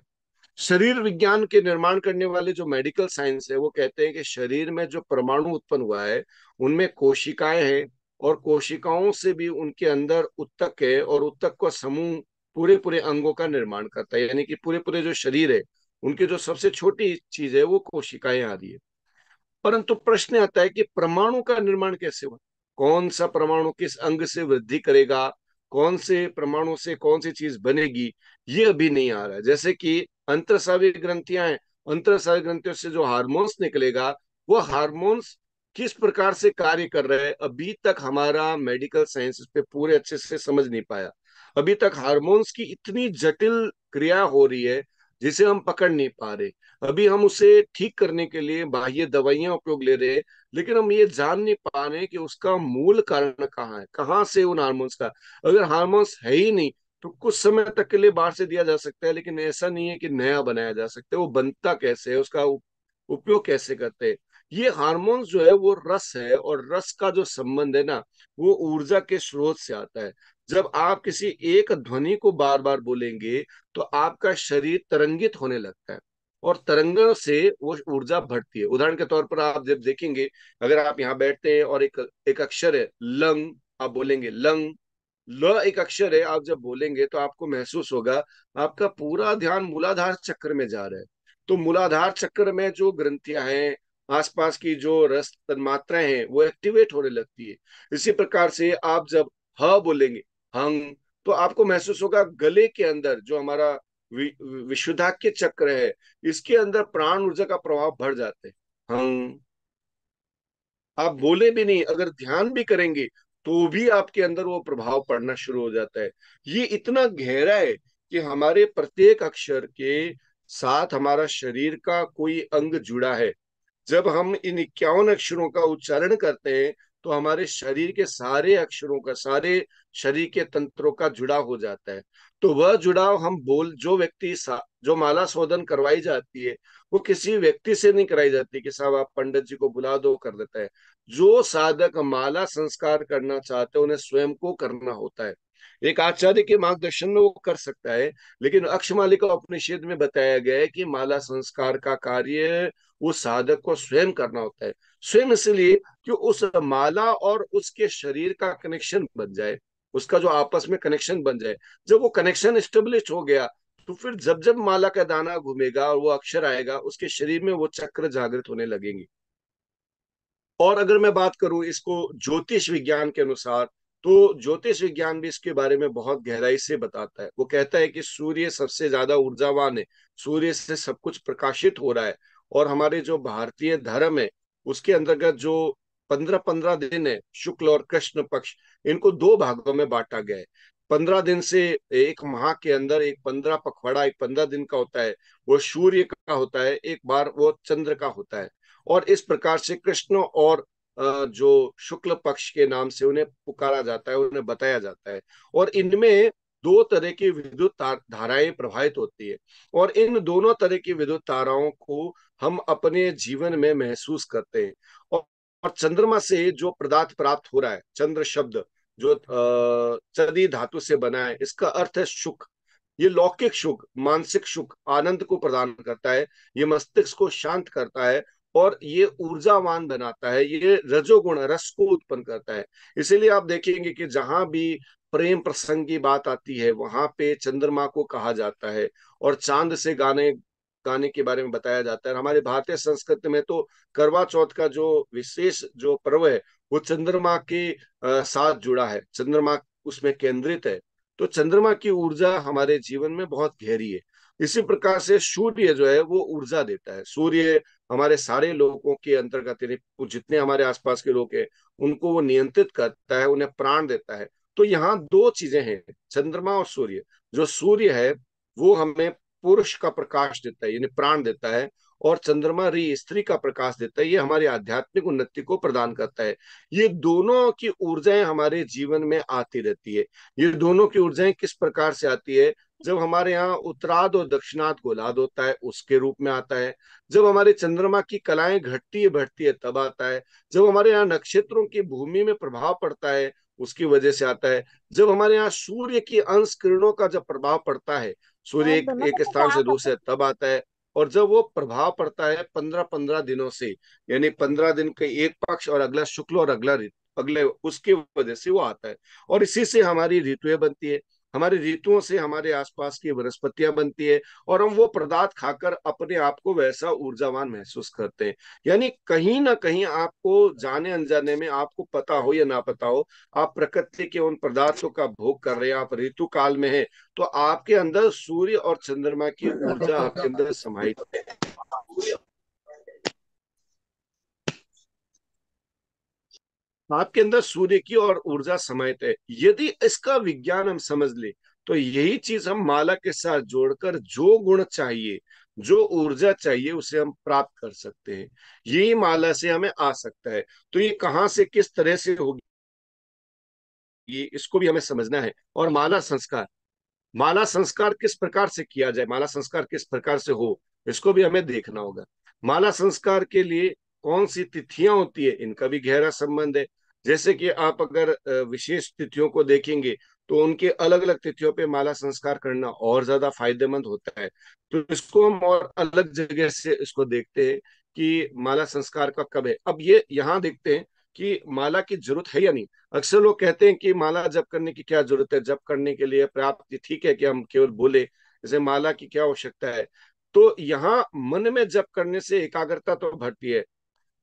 शरीर विज्ञान के निर्माण करने वाले जो मेडिकल साइंस है वो कहते हैं कि शरीर में जो परमाणु उत्पन्न हुआ है उनमें कोशिकाएं हैं और कोशिकाओं से भी उनके अंदर उत्तक है और उत्तक का समूह पूरे पूरे अंगों का निर्माण करता है यानी कि पूरे पूरे जो शरीर है उनके जो सबसे छोटी चीज है वो कोशिकाएं आ रही है परंतु प्रश्न आता है कि परमाणु का निर्माण कैसे हुआ कौन सा परमाणु किस अंग से वृद्धि करेगा कौन से परमाणु से कौन सी चीज बनेगी ये अभी नहीं आ रहा है जैसे कि सावी ग्रंथियां हैं सावी ग्रंथियों से जो हार्मोन्स निकलेगा वो हार्मोन्स किस प्रकार से कार्य कर रहे हैं अभी तक हमारा मेडिकल साइंस पे पूरे अच्छे से समझ नहीं पाया अभी तक हार्मोन्स की इतनी जटिल क्रिया हो रही है जिसे हम पकड़ नहीं पा रहे अभी हम उसे ठीक करने के लिए बाह्य दवाइयां उपयोग ले रहे हैं लेकिन हम ये जान नहीं पा रहे कि उसका मूल कारण कहाँ है कहाँ से उन हार्मोन्स का अगर हार्मोन्स है ही नहीं तो कुछ समय तक के लिए बाहर से दिया जा सकता है लेकिन ऐसा नहीं है कि नया बनाया जा सकता है वो बनता कैसे है उसका उपयोग कैसे करते हैं ये हार्मोन्स जो है वो रस है और रस का जो संबंध है ना वो ऊर्जा के स्रोत से आता है जब आप किसी एक ध्वनि को बार बार बोलेंगे तो आपका शरीर तरंगित होने लगता है और तरंग से वो ऊर्जा बढ़ती है उदाहरण के तौर पर आप जब देखेंगे अगर आप यहाँ बैठते हैं और एक एक अक्षर है लंग आप बोलेंगे लंग ल एक अक्षर है आप जब बोलेंगे तो आपको महसूस होगा आपका पूरा ध्यान मूलाधार चक्र में जा रहा है तो मूलाधार चक्र में जो ग्रंथियां हैं आसपास की जो रस तन्मात्राएं हैं वो एक्टिवेट होने लगती है इसी प्रकार से आप जब ह बोलेंगे हंग तो आपको महसूस होगा गले के अंदर जो हमारा विशुद्धा के चक्र है इसके अंदर प्राण ऊर्जा का प्रभाव भर जाते हैं हंग आप बोले भी नहीं अगर ध्यान भी करेंगे तो भी आपके अंदर वो प्रभाव पड़ना शुरू हो जाता है ये इतना गहरा है कि हमारे प्रत्येक अक्षर के साथ हमारा शरीर का कोई अंग जुड़ा है जब हम इन इक्यावन अक्षरों का उच्चारण करते हैं तो हमारे शरीर के सारे अक्षरों का सारे शरीर के तंत्रों का जुड़ाव हो जाता है तो वह जुड़ाव हम बोल जो व्यक्ति जो माला शोधन करवाई जाती है वो किसी व्यक्ति से नहीं कराई जाती कि साहब आप पंडित जी को बुला दो कर देता है जो साधक माला संस्कार करना चाहते हैं उन्हें स्वयं को करना होता है एक आचार्य के मार्गदर्शन में वो कर सकता है लेकिन मालिका उपनिषद में बताया गया है कि माला संस्कार का कार्य वो साधक को स्वयं करना होता है स्वयं इसलिए कि उस माला और उसके शरीर का कनेक्शन बन जाए उसका जो आपस में कनेक्शन बन जाए जब वो कनेक्शन स्टेब्लिश हो गया तो फिर जब जब माला का दाना घूमेगा और वो अक्षर आएगा उसके शरीर में वो चक्र जागृत होने लगेंगे और अगर मैं बात करूं इसको ज्योतिष विज्ञान के अनुसार तो ज्योतिष विज्ञान भी इसके बारे में बहुत गहराई से बताता है वो कहता है कि सूर्य सबसे ज्यादा ऊर्जावान है सूर्य से सब कुछ प्रकाशित हो रहा है और हमारे जो भारतीय धर्म है उसके अंतर्गत जो पंद्रह पंद्रह दिन है शुक्ल और कृष्ण पक्ष इनको दो भागों में बांटा गया है पंद्रह दिन से एक माह के अंदर एक पंद्रह पखवाड़ा एक पंद्रह दिन का होता है वो सूर्य का होता है एक बार वो चंद्र का होता है और इस प्रकार से कृष्ण और जो शुक्ल पक्ष के नाम से उन्हें पुकारा जाता है उन्हें बताया जाता है और इनमें दो तरह की विद्युत धाराएं प्रभावित होती है और इन दोनों तरह की विद्युत धाराओं को हम अपने जीवन में महसूस करते हैं और, चंद्रमा से जो पदार्थ प्राप्त हो रहा है चंद्र शब्द जो चदी धातु से बना है इसका अर्थ है सुख ये लौकिक सुख मानसिक सुख आनंद को प्रदान करता है ये मस्तिष्क को शांत करता है और ये ऊर्जावान बनाता है ये रजोगुण रस को उत्पन्न करता है इसीलिए आप देखेंगे कि जहां भी प्रेम प्रसंग की बात आती है वहां पे चंद्रमा को कहा जाता है और चांद से गाने गाने के बारे में बताया जाता है हमारे भारतीय संस्कृति में तो करवा चौथ का जो विशेष जो पर्व है वो चंद्रमा के साथ जुड़ा है चंद्रमा उसमें केंद्रित है तो चंद्रमा की ऊर्जा हमारे जीवन में बहुत गहरी है इसी प्रकार से सूर्य जो है वो ऊर्जा देता है सूर्य हमारे सारे लोगों के अंतर्गत जितने हमारे आसपास के लोग हैं उनको वो नियंत्रित करता है उन्हें प्राण देता है तो यहाँ दो चीजें हैं चंद्रमा और सूर्य जो सूर्य है वो हमें पुरुष का प्रकाश देता है यानी प्राण देता है और चंद्रमा री स्त्री का प्रकाश देता है ये हमारी आध्यात्मिक उन्नति को प्रदान करता है ये दोनों की ऊर्जाएं हमारे जीवन में आती रहती है ये दोनों की ऊर्जाएं किस प्रकार से आती है जब हमारे यहाँ उत्तराध और दक्षिणाध गोलाद होता है उसके रूप में आता है जब हमारे चंद्रमा की कलाएं घटती है बढ़ती है तब आता है जब हमारे यहाँ नक्षत्रों की भूमि में प्रभाव पड़ता है उसकी वजह से आता है जब हमारे यहाँ सूर्य की अंश किरणों का जब प्रभाव पड़ता है सूर्य एक, एक मतलब स्थान से दूसरे तब आता है और जब वो प्रभाव पड़ता है पंद्रह पंद्रह दिनों से यानी पंद्रह दिन के एक पक्ष और अगला शुक्ल और अगला अगले उसके वजह से वो आता है और इसी से हमारी ऋतुएं बनती है हमारे ऋतुओं से हमारे आसपास की वनस्पतियां बनती है और हम वो पदार्थ खाकर अपने आप को वैसा ऊर्जावान महसूस करते हैं यानी कहीं ना कहीं आपको जाने अनजाने में आपको पता हो या ना पता हो आप प्रकृति के उन पदार्थों का भोग कर रहे हैं आप ऋतु काल में है तो आपके अंदर सूर्य और चंद्रमा की ऊर्जा आपके अंदर समाहित है आपके अंदर सूर्य की और ऊर्जा समाहित है यदि इसका विज्ञान हम समझ ले तो यही चीज हम माला के साथ जोड़कर जो गुण चाहिए जो ऊर्जा चाहिए उसे हम प्राप्त कर सकते हैं यही माला से हमें आ सकता है तो ये कहाँ से किस तरह से होगी ये इसको भी हमें समझना है और माला संस्कार माला संस्कार किस प्रकार से किया जाए माला संस्कार किस प्रकार से हो इसको भी हमें देखना होगा माला संस्कार के लिए कौन सी तिथियां होती है इनका भी गहरा संबंध है जैसे कि आप अगर विशेष तिथियों को देखेंगे तो उनके अलग अलग तिथियों पे माला संस्कार करना और ज्यादा फायदेमंद होता है तो इसको हम और अलग जगह से इसको देखते हैं कि माला संस्कार का कब है अब ये यहाँ देखते हैं कि माला की जरूरत है या नहीं अक्सर लोग कहते हैं कि माला जब करने की क्या जरूरत है जब करने के लिए पर्याप्त ठीक है कि हम केवल बोले जैसे माला की क्या आवश्यकता है तो यहाँ मन में जब करने से एकाग्रता तो बढ़ती है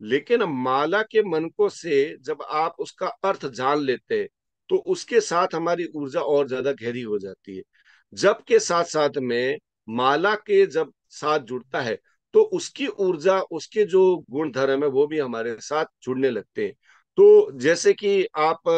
लेकिन माला के मन को से जब आप उसका अर्थ जान लेते हैं तो उसके साथ हमारी ऊर्जा और ज्यादा गहरी हो जाती है जब के साथ साथ में माला के जब साथ जुड़ता है तो उसकी ऊर्जा उसके जो गुण धर्म है वो भी हमारे साथ जुड़ने लगते हैं तो जैसे कि आप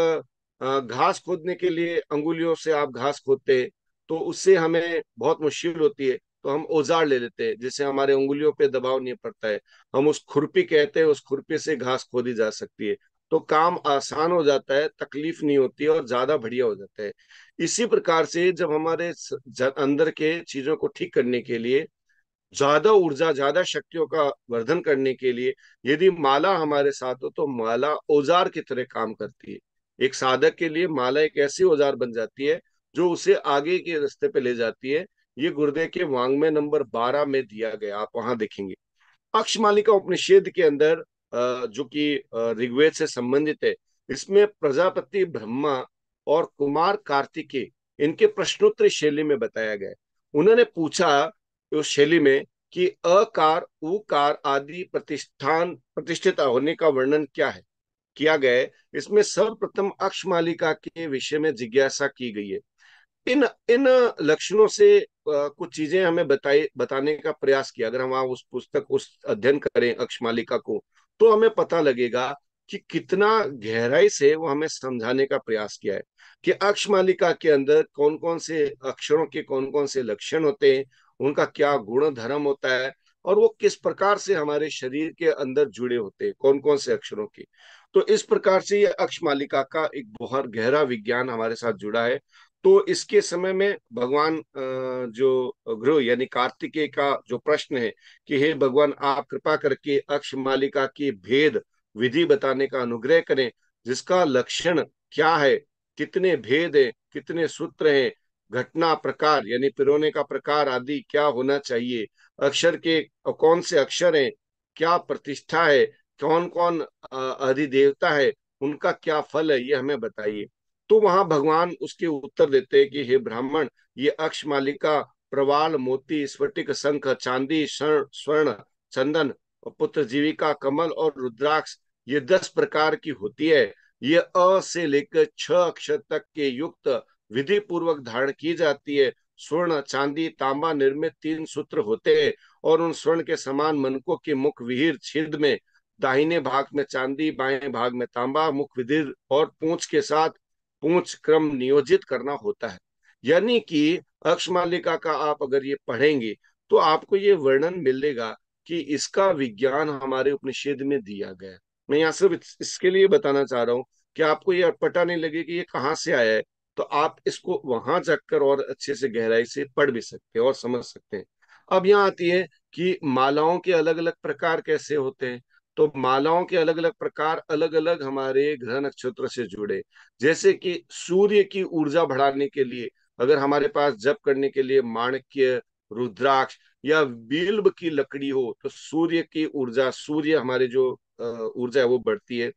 घास खोदने के लिए अंगुलियों से आप घास खोदते तो उससे हमें बहुत मुश्किल होती है तो हम औजार ले लेते हैं जिससे हमारे उंगलियों पे दबाव नहीं पड़ता है हम उस खुरपी कहते हैं उस खुरपी से घास खोदी जा सकती है तो काम आसान हो जाता है तकलीफ नहीं होती और ज्यादा बढ़िया हो जाता है इसी प्रकार से जब हमारे अंदर के चीजों को ठीक करने के लिए ज्यादा ऊर्जा ज्यादा शक्तियों का वर्धन करने के लिए यदि माला हमारे साथ हो तो माला औजार की तरह काम करती है एक साधक के लिए माला एक ऐसी औजार बन जाती है जो उसे आगे के रास्ते पे ले जाती है ये गुरुदेव के वांग्मय नंबर बारह में दिया गया आप वहां देखेंगे अक्ष मालिका उपनिषेद के अंदर जो कि ऋग्वेद से संबंधित है इसमें प्रजापति ब्रह्मा और कुमार कार्तिके इनके प्रश्नोत्तरी शैली में बताया गया उन्होंने पूछा उस शैली में कि अकार उकार आदि प्रतिष्ठान प्रतिष्ठित होने का वर्णन क्या है किया गया इसमें सर्वप्रथम अक्ष मालिका के विषय में जिज्ञासा की गई है इन इन लक्षणों से कुछ चीजें हमें बताए बताने का प्रयास किया अगर हम वहां उस पुस्तक उस अध्ययन करें अक्ष मालिका को तो हमें पता लगेगा कि कितना गहराई से वो हमें समझाने का प्रयास किया है कि अक्ष मालिका के अंदर कौन कौन से अक्षरों के कौन कौन से लक्षण होते हैं उनका क्या गुण धर्म होता है और वो किस प्रकार से हमारे शरीर के अंदर जुड़े होते हैं कौन कौन से अक्षरों के तो इस प्रकार से ये मालिका का एक बहुत गहरा विज्ञान हमारे साथ जुड़ा है तो इसके समय में भगवान जो गृह यानी कार्तिकेय का जो प्रश्न है कि हे भगवान आप कृपा करके अक्ष मालिका के भेद विधि बताने का अनुग्रह करें जिसका लक्षण क्या है कितने भेद है कितने सूत्र हैं घटना प्रकार यानी पिरोने का प्रकार आदि क्या होना चाहिए अक्षर के कौन से अक्षर हैं क्या प्रतिष्ठा है कौन कौन अधिदेवता है उनका क्या फल है ये हमें बताइए तो वहां भगवान उसके उत्तर देते हैं कि हे ब्राह्मण ये अक्ष मालिका प्रवाल मोती स्फटिक शंख चांदी स्वर्ण चंदन पुत्र जीविका कमल और रुद्राक्ष ये दस प्रकार की होती है ये अ से लेकर छ अक्षर तक के युक्त विधि पूर्वक धारण की जाती है स्वर्ण चांदी तांबा निर्मित तीन सूत्र होते हैं और उन स्वर्ण के समान मनकों के मुख विहीर छिद में दाहिने भाग में चांदी बाएं भाग में तांबा मुख विधिर और पूंछ के साथ पूछ क्रम नियोजित करना होता है यानी कि अक्ष मालिका का आप अगर ये पढ़ेंगे तो आपको ये वर्णन मिलेगा कि इसका विज्ञान हमारे उपनिषेद में दिया गया मैं यहाँ सिर्फ इसके लिए बताना चाह रहा हूँ कि आपको ये पता नहीं लगे कि ये कहाँ से आया है तो आप इसको वहां जाकर और अच्छे से गहराई से पढ़ भी सकते हैं और समझ सकते हैं अब यहाँ आती है कि मालाओं के अलग अलग प्रकार कैसे होते हैं तो मालाओं के अलग अलग प्रकार अलग अलग हमारे ग्रह नक्षत्र से जुड़े जैसे कि सूर्य की ऊर्जा बढ़ाने के लिए अगर हमारे पास जप करने के लिए माणक्य रुद्राक्ष या बिल्ब की लकड़ी हो तो सूर्य की ऊर्जा सूर्य हमारे जो ऊर्जा है वो बढ़ती है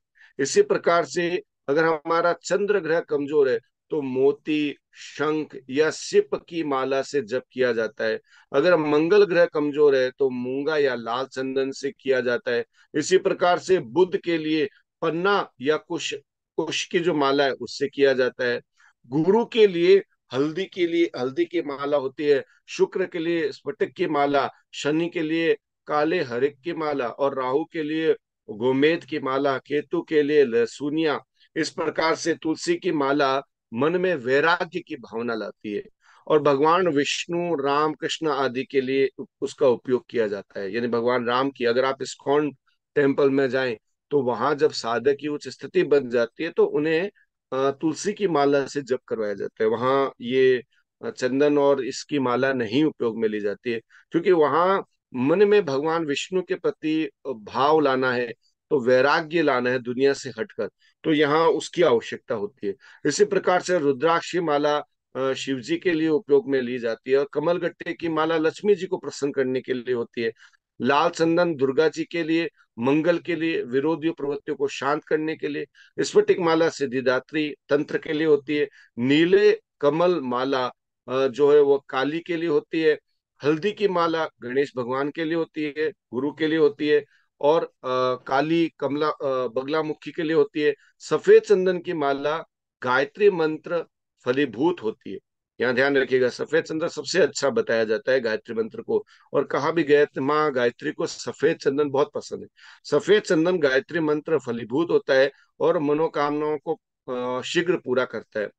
इसी प्रकार से अगर हमारा चंद्र ग्रह कमजोर है तो मोती शंख या सिप की माला से जप किया जाता है अगर मंगल ग्रह कमजोर है तो मूंगा या लाल चंदन से किया जाता है इसी प्रकार से बुद्ध के लिए पन्ना या कुश कुश की जो माला है उससे किया जाता है गुरु के लिए हल्दी के लिए हल्दी की माला होती है शुक्र के लिए स्फटिक की माला शनि के लिए काले हरिक की माला और राहु के लिए गोमेद की माला केतु के लिए लहसुनिया इस प्रकार से तुलसी की माला मन में वैराग्य की भावना लाती है और भगवान विष्णु राम कृष्ण आदि के लिए उसका उपयोग किया जाता है यानी भगवान राम की अगर आप इस्कॉन टेम्पल में जाएं तो वहां जब साधक की उच्च स्थिति बन जाती है तो उन्हें तुलसी की माला से जप करवाया जाता है वहां ये चंदन और इसकी माला नहीं उपयोग में ली जाती है क्योंकि वहां मन में भगवान विष्णु के प्रति भाव लाना है तो वैराग्य लाना है दुनिया से हटकर तो यहाँ उसकी आवश्यकता होती है इसी प्रकार से रुद्राक्षी माला शिव जी के लिए उपयोग में ली जाती है और कमल गट्टे की माला लक्ष्मी जी को प्रसन्न करने के लिए होती है लाल चंदन दुर्गा जी के लिए मंगल के लिए विरोधी प्रवृत्तियों को शांत करने के लिए स्फटिक माला सिद्धिदात्री तंत्र के लिए होती है नीले कमल माला जो है वो काली के लिए होती है हल्दी की माला गणेश भगवान के लिए होती है गुरु के लिए होती है और आ, काली कमला बगला मुखी के लिए होती है सफेद चंदन की माला गायत्री मंत्र फलीभूत होती है यहाँ ध्यान रखिएगा सफेद चंदन सबसे अच्छा बताया जाता है गायत्री मंत्र को और कहा भी गया माँ गायत्री को सफेद चंदन बहुत पसंद है सफेद चंदन गायत्री मंत्र फलीभूत होता है और मनोकामनाओं को शीघ्र पूरा करता है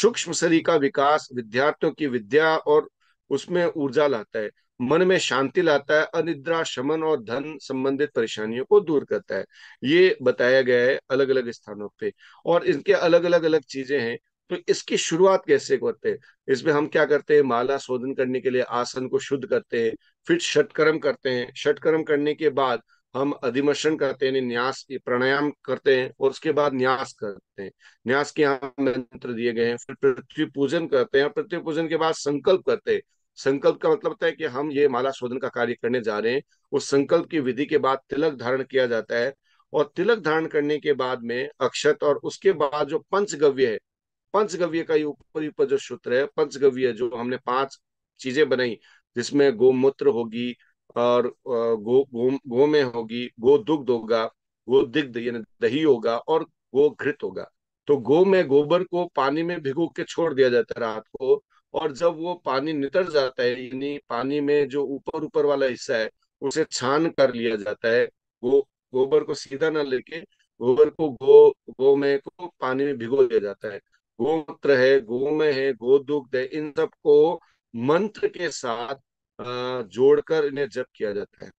सूक्ष्म शरीर का विकास विद्यार्थियों की विद्या और उसमें ऊर्जा लाता है मन में शांति लाता है अनिद्रा शमन और धन संबंधित परेशानियों को दूर करता है ये बताया गया है अलग अलग स्थानों पे और इनके अलग अलग अलग चीजें हैं तो इसकी शुरुआत कैसे करते हैं इसमें हम क्या करते हैं माला शोधन करने के लिए आसन को शुद्ध करते हैं फिर षटकर्म करते हैं षटकर्म करने के बाद हम अधिमर्शन करते हैं न्यास प्राणायाम करते हैं और उसके बाद न्यास करते हैं न्यास के यहाँ मंत्र दिए गए हैं फिर पृथ्वी पूजन करते हैं पृथ्वी पूजन के बाद संकल्प करते हैं संकल्प का मतलब होता है कि हम ये माला शोधन का कार्य करने जा रहे हैं उस संकल्प की विधि के बाद तिलक धारण किया जाता है और तिलक धारण करने के बाद में अक्षत और उसके बाद जो पंचगव्य है पंचगव्य का ये ऊपर ऊपर जो सूत्र है पंचगव्य जो हमने पांच चीजें बनाई जिसमें गोमूत्र होगी और गो गो गो में होगी गो दुग्ध होगा गो दिग्ध यानी दही होगा और गो घृत होगा तो गो में गोबर को पानी में भिगो के छोड़ दिया जाता है रात को और जब वो पानी नितर जाता है यानी पानी में जो ऊपर ऊपर वाला हिस्सा है उसे छान कर लिया जाता है गो गोबर को सीधा ना लेके गोबर को गो गो में को पानी में भिगो दिया जाता है गोमूत्र है गोमय है गो दुग्ध है इन सब को मंत्र के साथ जोड़कर इन्हें जप किया जाता है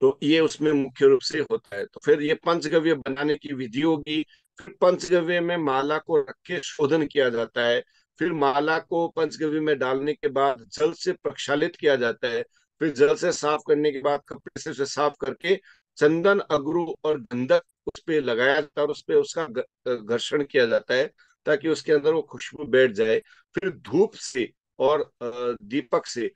तो ये उसमें मुख्य रूप से होता है तो फिर ये पंचगव्य बनाने की विधि होगी फिर पंचगव्य में माला को रख के शोधन किया जाता है फिर माला को पंचगवी में डालने के बाद जल से प्रक्षालित किया जाता है फिर जल से साफ करने के बाद कपड़े से उसे साफ करके चंदन अगरू और गंधक उस पर लगाया जाता है और उस पर उसका घर्षण किया जाता है ताकि उसके अंदर वो खुशबू बैठ जाए फिर धूप से और दीपक से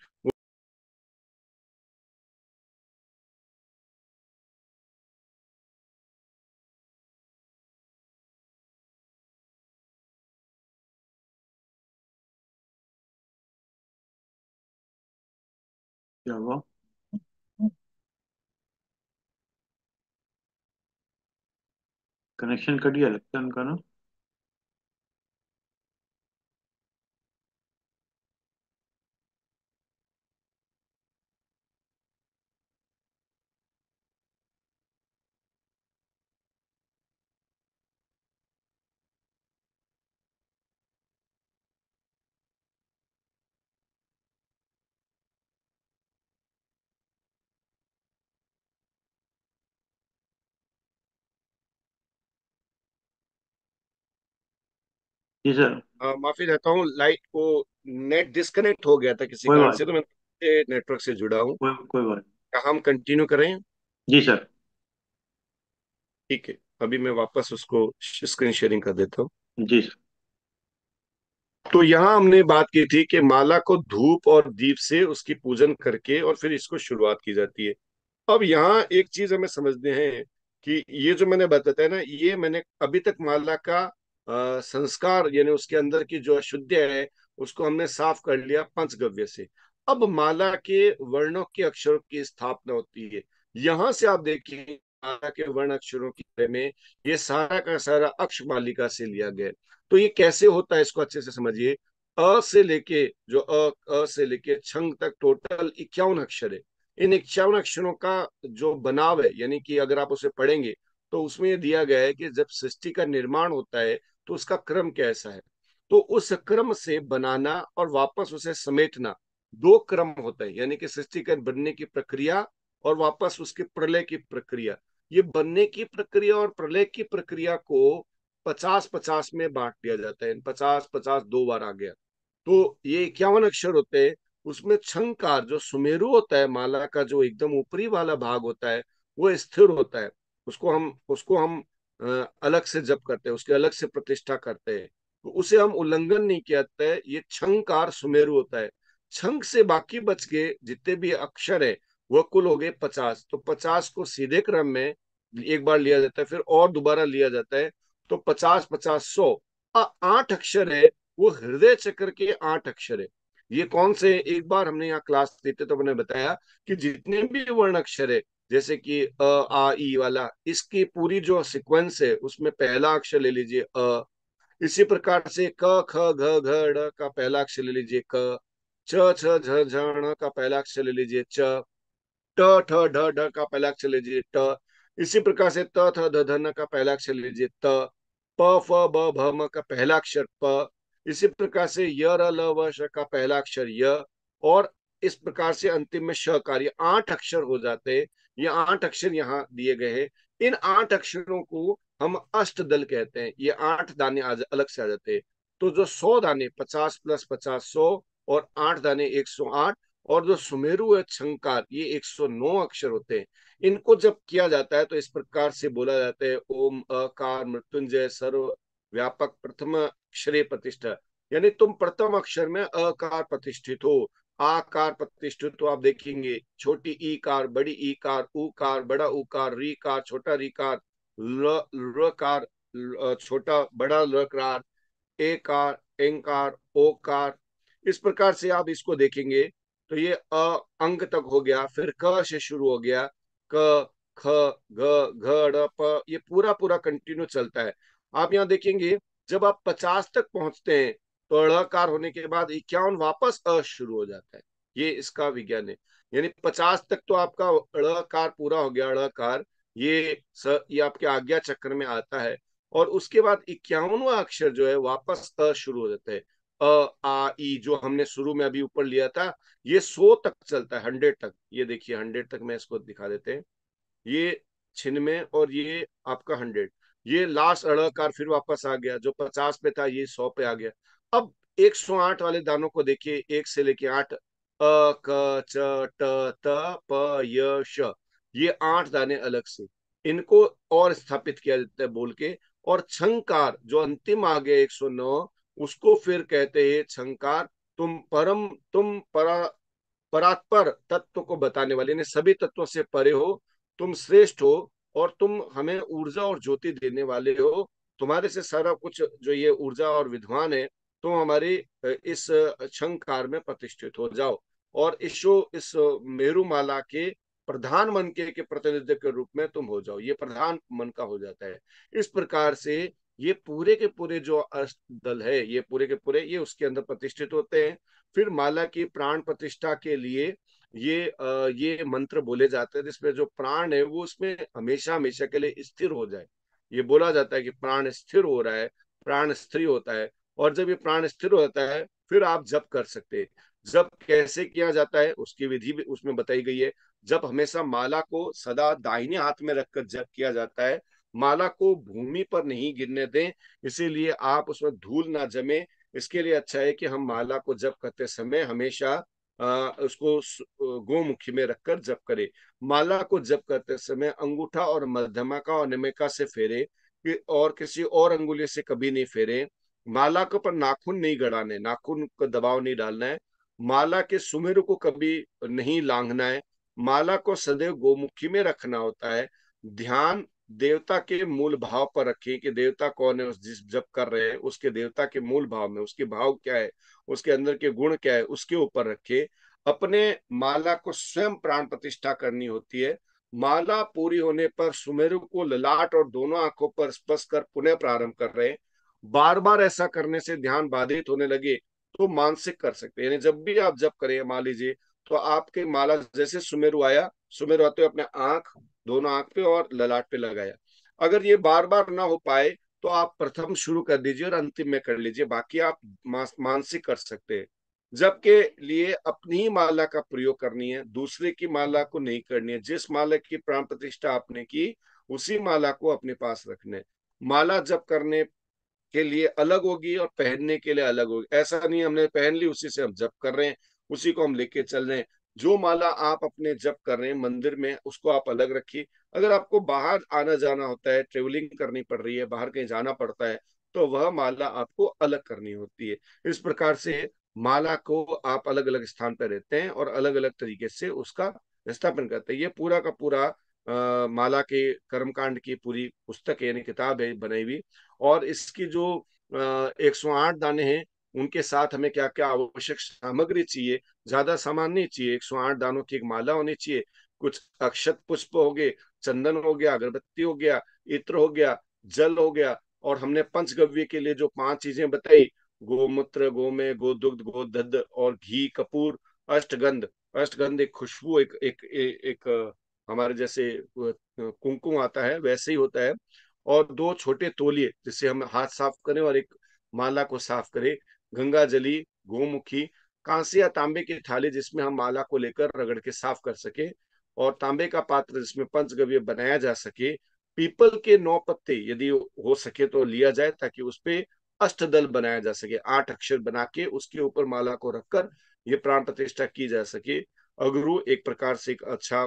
क्या कनेक्शन कट गया लगता है उनका ना जी सर माफी चाहता हूँ लाइट को नेट डिस्कनेक्ट हो गया था किसी कारण से तो मैं नेटवर्क से जुड़ा हूँ कोई कोई बात हम कंटिन्यू करें जी सर ठीक है अभी मैं वापस उसको स्क्रीन शेयरिंग कर देता हूँ जी सर तो यहाँ हमने बात की थी कि माला को धूप और दीप से उसकी पूजन करके और फिर इसको शुरुआत की जाती है अब यहाँ एक चीज हमें समझते हैं कि ये जो मैंने बताया ना ये मैंने अभी तक माला का संस्कार यानी उसके अंदर की जो अशुद्ध है उसको हमने साफ कर लिया पंचगव्य से अब माला के वर्णों के अक्षरों की स्थापना होती है यहां से आप देखिए माला के वर्ण अक्षरों के बारे में ये सारा का सारा अक्ष मालिका से लिया गया तो ये कैसे होता है इसको अच्छे से समझिए अ से लेके जो अ अ से लेके छंग तक टोटल इक्यावन अक्षर है इन इक्यावन अक्षरों का जो बनाव है यानी कि अगर आप उसे पढ़ेंगे तो उसमें यह दिया गया है कि जब सृष्टि का निर्माण होता है तो उसका क्रम कैसा है तो उस क्रम से बनाना और वापस उसे समेटना दो क्रम होता है यानी कि सृष्टिकरण बनने की प्रक्रिया और वापस उसके प्रलय की प्रक्रिया ये बनने की प्रक्रिया और प्रलय की प्रक्रिया को पचास पचास में बांट दिया जाता है पचास पचास दो बार आ गया तो ये इक्यावन अक्षर होते हैं उसमें छंकार जो सुमेरु होता है माला का जो एकदम ऊपरी वाला भाग होता है वो स्थिर होता है उसको हम उसको हम अलग से जप करते हैं उसके अलग से प्रतिष्ठा करते हैं तो उसे हम उल्लंघन नहीं कहते हैं ये छंकार सुमेरु होता है छंक से बाकी बच गए जितने भी अक्षर है वह कुल हो गए पचास तो पचास को सीधे क्रम में एक बार लिया जाता है फिर और दोबारा लिया जाता है तो पचास पचास सौ आठ अक्षर है वो हृदय चक्र के आठ अक्षर है ये कौन से एक बार हमने यहाँ क्लास देते तो मैंने बताया कि जितने भी वर्ण अक्षर है जैसे कि अ आ ई वाला इसकी पूरी जो सीक्वेंस है उसमें पहला अक्षर ले लीजिए अ इसी प्रकार से क ख घ घ का पहला अक्षर ले लीजिए क च छ झ झ का पहला अक्षर ले लीजिए च ट ठ ढ ढ का पहला अक्षर ले लीजिए ट इसी प्रकार से त थ ध ध न का पहला अक्षर ले लीजिए त प फ ब भ म का पहला अक्षर प इसी प्रकार से य र ल व श का पहला अक्षर य और इस प्रकार से अंतिम में श कार्य आठ अक्षर हो जाते हैं ये आठ अक्षर यहाँ दिए गए हैं इन आठ अक्षरों को हम अष्ट दल कहते हैं ये आठ दाने आज अलग से आ जाते हैं तो जो सौ दाने पचास प्लस पचास सौ और आठ दाने एक सौ आठ और जो सुमेरु है छंकार ये एक सौ नौ अक्षर होते हैं इनको जब किया जाता है तो इस प्रकार से बोला जाता है ओम अकार मृत्युंजय सर्व व्यापक प्रथम अक्षर प्रतिष्ठा यानी तुम प्रथम अक्षर में अकार प्रतिष्ठित हो आकार प्रतिष्ठित तो आप देखेंगे छोटी ई कार बड़ी ई कार ऊ कार बड़ा ऊ कार री कार छोटा री कार ल कार छोटा बड़ा ल कार ए कार एंग कार ओ कार इस प्रकार से आप इसको देखेंगे तो ये अ अंग तक हो गया फिर क से शुरू हो गया क ख ग घ प ये पूरा पूरा कंटिन्यू चलता है आप यहाँ देखेंगे जब आप पचास तक पहुंचते हैं तो अड़कार होने के बाद इक्यावन वापस अ शुरू हो जाता है ये इसका विज्ञान है यानी पचास तक तो आपका अड़कार पूरा हो गया अड़कार ये स, ये आपके आज्ञा चक्र में आता है और उसके बाद इक्यावनवा अक्षर जो है वापस अ शुरू हो जाता है अ आ ई जो हमने शुरू में अभी ऊपर लिया था ये सो तक चलता है हंड्रेड तक ये देखिए हंड्रेड तक मैं इसको दिखा देते हैं ये छिन में और ये आपका हंड्रेड ये लास्ट अड़कार फिर वापस आ गया जो पचास पे था ये सौ पे आ गया अब 108 वाले दानों को देखिए एक से लेके आठ अ क च ट त प य श ये आठ दाने अलग से इनको और स्थापित किया जाता है बोल के और छंकार जो अंतिम आ गया 109 उसको फिर कहते हैं छंकार तुम परम तुम परा परात्पर तत्व को बताने वाले ने सभी तत्वों से परे हो तुम श्रेष्ठ हो और तुम हमें ऊर्जा और ज्योति देने वाले हो तुम्हारे से सारा कुछ जो ये ऊर्जा और विद्वान है तुम हमारे इस छंकार में प्रतिष्ठित हो जाओ और ईशो इस मेरुमाला के प्रधान मन के, के प्रतिनिधि के रूप में तुम हो जाओ ये प्रधान मन का हो जाता है इस प्रकार से ये पूरे के पूरे जो अष्ट दल है ये पूरे के पूरे ये उसके अंदर प्रतिष्ठित होते हैं फिर माला की प्राण प्रतिष्ठा के लिए ये ये मंत्र बोले जाते हैं जिसमें जो प्राण है वो उसमें हमेशा हमेशा के लिए स्थिर हो जाए ये बोला जाता है कि प्राण स्थिर हो रहा है प्राण स्थिर होता है और जब ये प्राण स्थिर हो जाता है फिर आप जप कर सकते जब जप कैसे किया जाता है उसकी विधि भी उसमें बताई गई है जब हमेशा माला को सदा दाहिने हाथ में रखकर जप किया जाता है माला को भूमि पर नहीं गिरने दें इसीलिए आप उसमें धूल ना जमे इसके लिए अच्छा है कि हम माला को जप करते समय हमेशा आ, उसको गोमुखी में रखकर जप करें माला को जप करते समय अंगूठा और मध्यमा का और निमिका से फेरे और किसी और अंगुली से कभी नहीं फेरे माला के ऊपर नाखून नहीं गड़ाने नाखून का दबाव नहीं डालना है माला के सुमेर को कभी नहीं लांघना है माला को सदैव गोमुखी में रखना होता है ध्यान देवता के मूल भाव पर रखें कि देवता कौन है उस जिस जब कर रहे हैं उसके देवता के मूल भाव में उसके भाव क्या है उसके अंदर के गुण क्या है उसके ऊपर रखें अपने माला को स्वयं प्राण प्रतिष्ठा करनी होती है माला पूरी होने पर सुमेरु को ललाट और दोनों आंखों पर स्पर्श कर पुनः प्रारंभ कर रहे हैं बार बार ऐसा करने से ध्यान बाधित होने लगे तो मानसिक कर सकते हैं यानी जब भी आप जब करें मान लीजिए तो आपके माला जैसे सुमेरु आया सुमेरु आते हुए अपने आंख दोनों आंख पे और ललाट पे लगाया अगर ये बार बार ना हो पाए तो आप प्रथम शुरू कर दीजिए और अंतिम में कर लीजिए बाकी आप मानसिक कर सकते हैं जब के लिए अपनी ही माला का प्रयोग करनी है दूसरे की माला को नहीं करनी है जिस माला की प्राण प्रतिष्ठा आपने की उसी माला को अपने पास रखने माला जब करने के लिए अलग होगी और पहनने के लिए अलग होगी ऐसा नहीं हमने पहन ली उसी से हम जप कर रहे हैं उसी को हम लेके चल रहे हैं जो माला आप अपने जप कर रहे हैं मंदिर में उसको आप अलग रखिए अगर आपको बाहर आना जाना होता है ट्रेवलिंग करनी पड़ रही है बाहर कहीं जाना पड़ता है तो वह माला आपको अलग करनी होती है इस प्रकार से माला को आप अलग अलग स्थान पर रहते हैं और अलग अलग तरीके से उसका स्थापन करते हैं ये पूरा का पूरा आ, माला के कर्मकांड की पूरी पुस्तक यानी किताब है बनाई हुई और इसकी जो एक सौ आठ दाने हैं उनके साथ हमें क्या क्या आवश्यक सामग्री चाहिए ज्यादा सामान नहीं चाहिए एक सौ आठ दानों की एक माला होनी चाहिए कुछ अक्षत पुष्प हो गए चंदन हो गया अगरबत्ती हो गया इत्र हो गया जल हो गया और हमने पंचगव्य के लिए जो पांच चीजें बताई गोमूत्र गोमे गोदुग्ध गोदध और घी कपूर अष्टगंध अष्टगंध एक खुशबू एक एक एक, एक हमारे जैसे कुंकुम आता है वैसे ही होता है और दो छोटे तोलिए जिससे हम हाथ साफ करें और एक माला को साफ करें गंगा जली गोमुखी कांसे या तांबे के थाले जिसमें हम माला को लेकर रगड़ के साफ कर सके और तांबे का पात्र जिसमें पंचगव्य बनाया जा सके पीपल के नौ पत्ते यदि हो सके तो लिया जाए ताकि उस पर अष्टदल बनाया जा सके आठ अक्षर बना के उसके ऊपर माला को रखकर ये प्राण प्रतिष्ठा की जा सके अगुरु एक प्रकार से एक अच्छा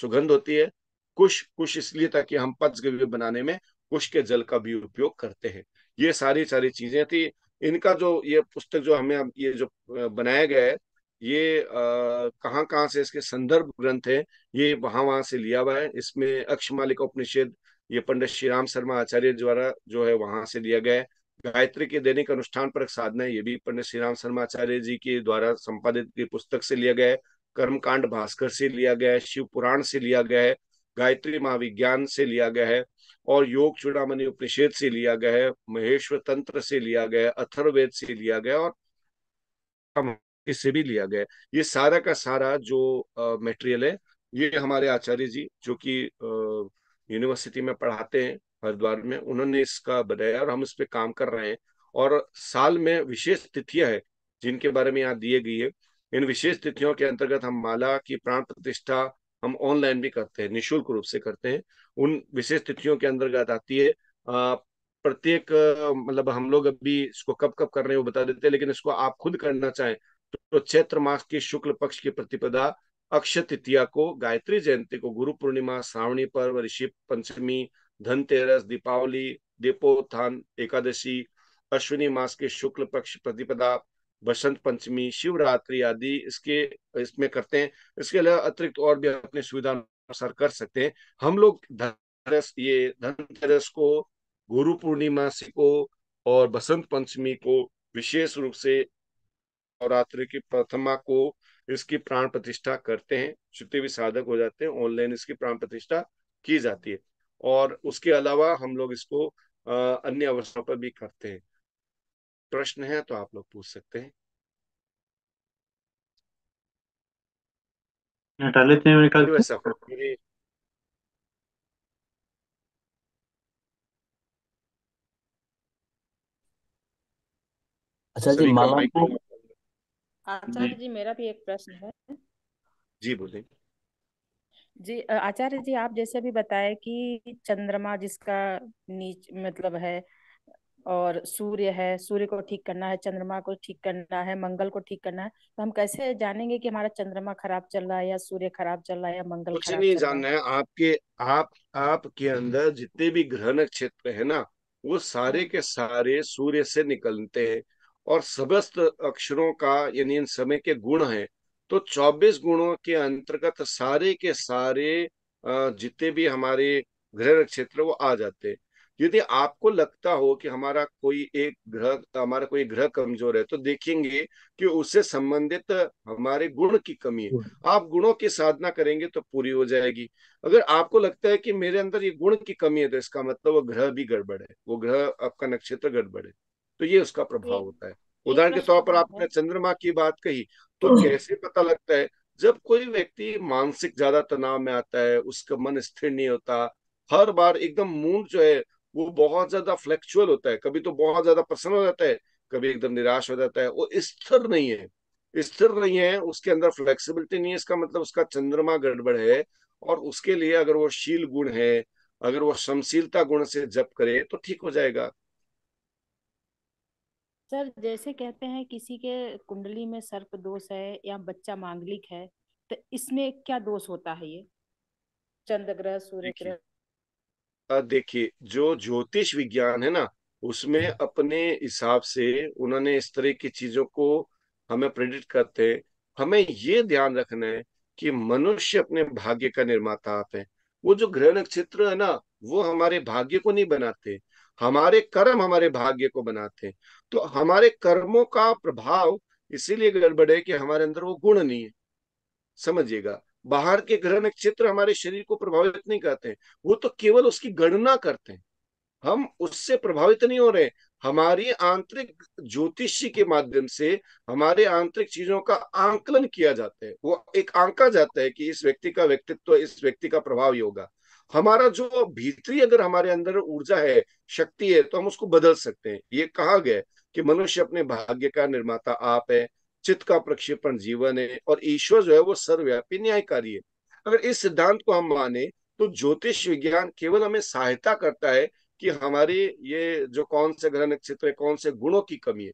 सुगंध होती है कुश कुश इसलिए ताकि हम पत्सगव्य बनाने में कुश के जल का भी उपयोग करते हैं ये सारी सारी चीजें थी इनका जो ये पुस्तक जो हमें ये जो बनाया गया है ये कहाँ कहाँ से इसके संदर्भ ग्रंथ है ये वहां वहां से लिया हुआ है इसमें अक्ष मालिक उपनिषेद ये पंडित श्री राम शर्मा आचार्य द्वारा जो है वहां से लिया गया है गायत्री के दैनिक अनुष्ठान पर साधना ये भी पंडित श्री राम शर्मा आचार्य जी के द्वारा संपादित पुस्तक से लिया गया है कर्मकांड भास्कर से लिया गया है शिव पुराण से लिया गया है गायत्री महाविज्ञान से लिया गया है और योग चुड़ामणि उपनिषेद से लिया गया है महेश्वर तंत्र से लिया गया है अथर्वेद से लिया गया और इससे भी लिया गया ये सारा का सारा जो मेटेरियल है ये हमारे आचार्य जी जो कि यूनिवर्सिटी में पढ़ाते हैं हरिद्वार में उन्होंने इसका बनाया और हम इस पर काम कर रहे हैं और साल में विशेष तिथियां है जिनके बारे में यहाँ दिए गई है इन विशेष तिथियों के अंतर्गत हम माला की प्राण प्रतिष्ठा हम ऑनलाइन भी करते हैं निशुल्क रूप से करते हैं उन विशेष तिथियों के अंतर्गत आती है प्रत्येक मतलब हम लोग अभी इसको कब कब कर रहे हैं वो बता देते हैं लेकिन इसको आप खुद करना चाहें तो चैत्र मास के शुक्ल पक्ष की प्रतिपदा अक्षय तृतीया को गायत्री जयंती को गुरु पूर्णिमा श्रावणी पर्व ऋषि पंचमी धनतेरस दीपावली दीपोत्थान एकादशी अश्विनी मास के शुक्ल पक्ष प्रतिपदा बसंत पंचमी शिवरात्रि आदि इसके इसमें करते हैं इसके अलावा अतिरिक्त और भी अपने सुविधा अनुसार कर सकते हैं हम लोग धनतेरस ये धनतेरस को गुरु पूर्णिमा से को और बसंत पंचमी को विशेष रूप से नवरात्रि की प्रथमा को इसकी प्राण प्रतिष्ठा करते हैं छुट्टी भी साधक हो जाते हैं ऑनलाइन इसकी प्राण प्रतिष्ठा की जाती है और उसके अलावा हम लोग इसको अन्य अवसरों पर भी करते हैं प्रश्न है तो आप लोग पूछ सकते हैं तो अच्छा जी मामा को आचार्य जी मेरा भी एक प्रश्न है जी बोले जी आचार्य जी आप जैसे भी बताए कि चंद्रमा जिसका नीच मतलब है और सूर्य है सूर्य को ठीक करना है चंद्रमा को ठीक करना है मंगल को ठीक करना है तो हम कैसे जानेंगे कि हमारा चंद्रमा खराब चल रहा है या सूर्य खराब चल रहा है या मंगल कुछ नहीं जानना है आपके आप आपके अंदर जितने भी ग्रह नक्षत्र है ना वो सारे हम्म। के सारे सूर्य से निकलते हैं और समस्त अक्षरों का यानी इन समय के गुण है तो 24 गुणों के अंतर्गत सारे के सारे जितने भी हमारे ग्रह नक्षत्र वो आ जाते हैं यदि आपको लगता हो कि हमारा कोई एक ग्रह हमारा कोई ग्रह कमजोर है तो देखेंगे कि उससे संबंधित हमारे गुण की कमी है आप गुणों की साधना करेंगे तो पूरी हो जाएगी अगर आपको लगता है कि मेरे अंदर ये गुण की कमी है तो इसका मतलब वो ग्रह भी गड़बड़ है वो ग्रह आपका नक्षत्र गड़बड़ है तो ये उसका प्रभाव होता है उदाहरण के तौर पर आपने चंद्रमा की बात कही तो हम्म। कैसे पता लगता है जब कोई व्यक्ति मानसिक ज्यादा तनाव में आता है उसका मन स्थिर नहीं होता हर बार एकदम मूड जो है वो बहुत ज्यादा फ्लेक्चुअल होता है कभी तो बहुत ज्यादा प्रसन्न हो जाता है कभी एकदम निराश हो जाता है वो स्थिर नहीं है स्थिर नहीं है उसके अंदर फ्लेक्सिबिलिटी नहीं है इसका मतलब उसका चंद्रमा गड़बड़ है और उसके लिए अगर वो शील गुण है अगर वो समशीलता गुण से जप करे तो ठीक हो जाएगा सर जैसे कहते हैं किसी के कुंडली में सर्प दोष है या बच्चा मांगलिक है तो इसमें क्या दोष होता है ये चंद्र ग्रह सूर्य ग्रह देखिए जो ज्योतिष विज्ञान है ना उसमें अपने हिसाब से उन्होंने इस तरह की चीजों को हमें प्रेडिक्ट करते हैं हमें ये ध्यान रखना है कि मनुष्य अपने भाग्य का निर्माता आप है वो जो ग्रह नक्षत्र है ना वो हमारे भाग्य को नहीं बनाते हमारे कर्म हमारे भाग्य को बनाते हैं तो हमारे कर्मों का प्रभाव इसीलिए गड़बड़ है कि हमारे अंदर वो गुण नहीं है समझिएगा बाहर के ग्रह नक्षत्र हमारे शरीर को प्रभावित नहीं करते वो तो केवल उसकी गणना करते हैं हम उससे प्रभावित नहीं हो रहे हमारी आंतरिक ज्योतिषी के माध्यम से हमारे आंतरिक चीजों का आंकलन किया जाता है वो एक आंका जाता है कि इस व्यक्ति का व्यक्तित्व इस व्यक्ति का प्रभाव ही होगा हमारा जो भीतरी अगर हमारे अंदर ऊर्जा है शक्ति है तो हम उसको बदल सकते हैं ये कहा गया कि मनुष्य अपने भाग्य का निर्माता आप है चित्त का प्रक्षेपण जीवन है और ईश्वर जो है वो सर्वव्यापी न्यायकारी है अगर इस सिद्धांत को हम माने तो ज्योतिष विज्ञान केवल हमें सहायता करता है कि हमारे ये जो कौन से ग्रह नक्षत्र है कौन से गुणों की कमी है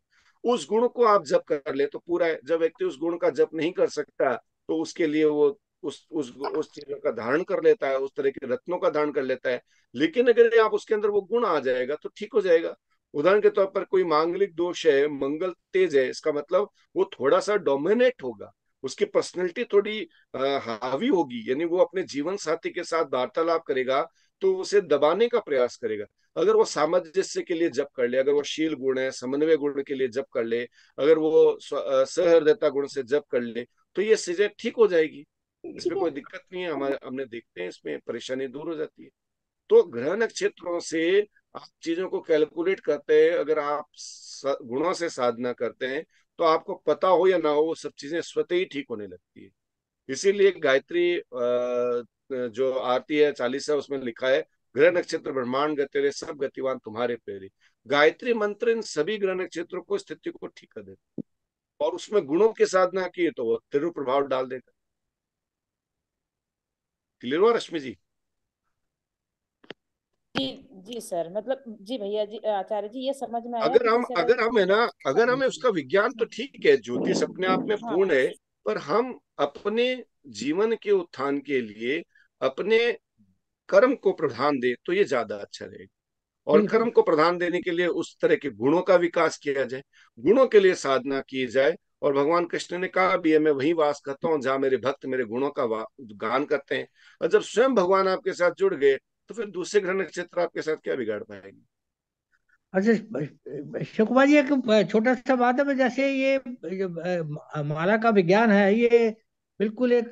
उस गुण को आप जब कर ले तो पूरा है जब व्यक्ति उस गुण का जप नहीं कर सकता तो उसके लिए वो उस उस उस चीजों का धारण कर लेता है उस तरह के रत्नों का धारण कर लेता है लेकिन अगर आप उसके अंदर वो गुण आ जाएगा तो ठीक हो जाएगा उदाहरण के तौर पर कोई मांगलिक दोष है मंगल तेज है इसका मतलब वो थोड़ा सा डोमिनेट होगा उसकी पर्सनैलिटी थोड़ी हावी होगी यानी वो अपने जीवन साथी के साथ वार्तालाप करेगा तो उसे दबाने का प्रयास करेगा अगर वो सामंजस्य के लिए जप कर ले अगर वो शील गुण है समन्वय गुण के लिए जप कर ले अगर वो सहृदयता गुण से जप कर ले तो ये चीजें ठीक हो जाएगी इसमें कोई दिक्कत नहीं है हमारे हमने देखते हैं इसमें परेशानी दूर हो जाती है तो ग्रह नक्षत्रों से आप चीजों को कैलकुलेट करते हैं अगर आप गुणों से साधना करते हैं तो आपको पता हो या ना हो वो सब चीजें स्वतः ही ठीक होने लगती है इसीलिए गायत्री जो आरती है चालीसा उसमें लिखा है ग्रह नक्षत्र ब्रह्मांड गतिरे सब गतिवान तुम्हारे प्रेरे गायत्री मंत्र इन सभी ग्रह नक्षत्रों को स्थिति को ठीक कर देता और उसमें गुणों की साधना की तो वो तिरु प्रभाव डाल देगा क्लियर हुआ रश्मि जी जी सर मतलब जी भैया जी आचार्य जी ये समझ में अगर हम अगर हम है ना अगर हमें उसका हाँ। विज्ञान तो ठीक है ज्योतिष अपने आप में हाँ। पूर्ण है पर हम अपने जीवन के उत्थान के लिए अपने कर्म को प्रधान दे तो ये ज्यादा अच्छा रहेगा और कर्म को प्रधान देने के लिए उस तरह के गुणों का विकास किया जाए गुणों के लिए साधना की जाए और भगवान कृष्ण ने कहा भी है मैं वही वास करता हूँ जहाँ मेरे भक्त मेरे गुणों का गान करते हैं और जब स्वयं भगवान आपके साथ जुड़ गए तो फिर दूसरे ग्रह नक्षत्र आपके साथ क्या बिगाड़ पाएंगे अच्छा शिव जी एक छोटा सा बात है जैसे ये माला का विज्ञान है ये बिल्कुल एक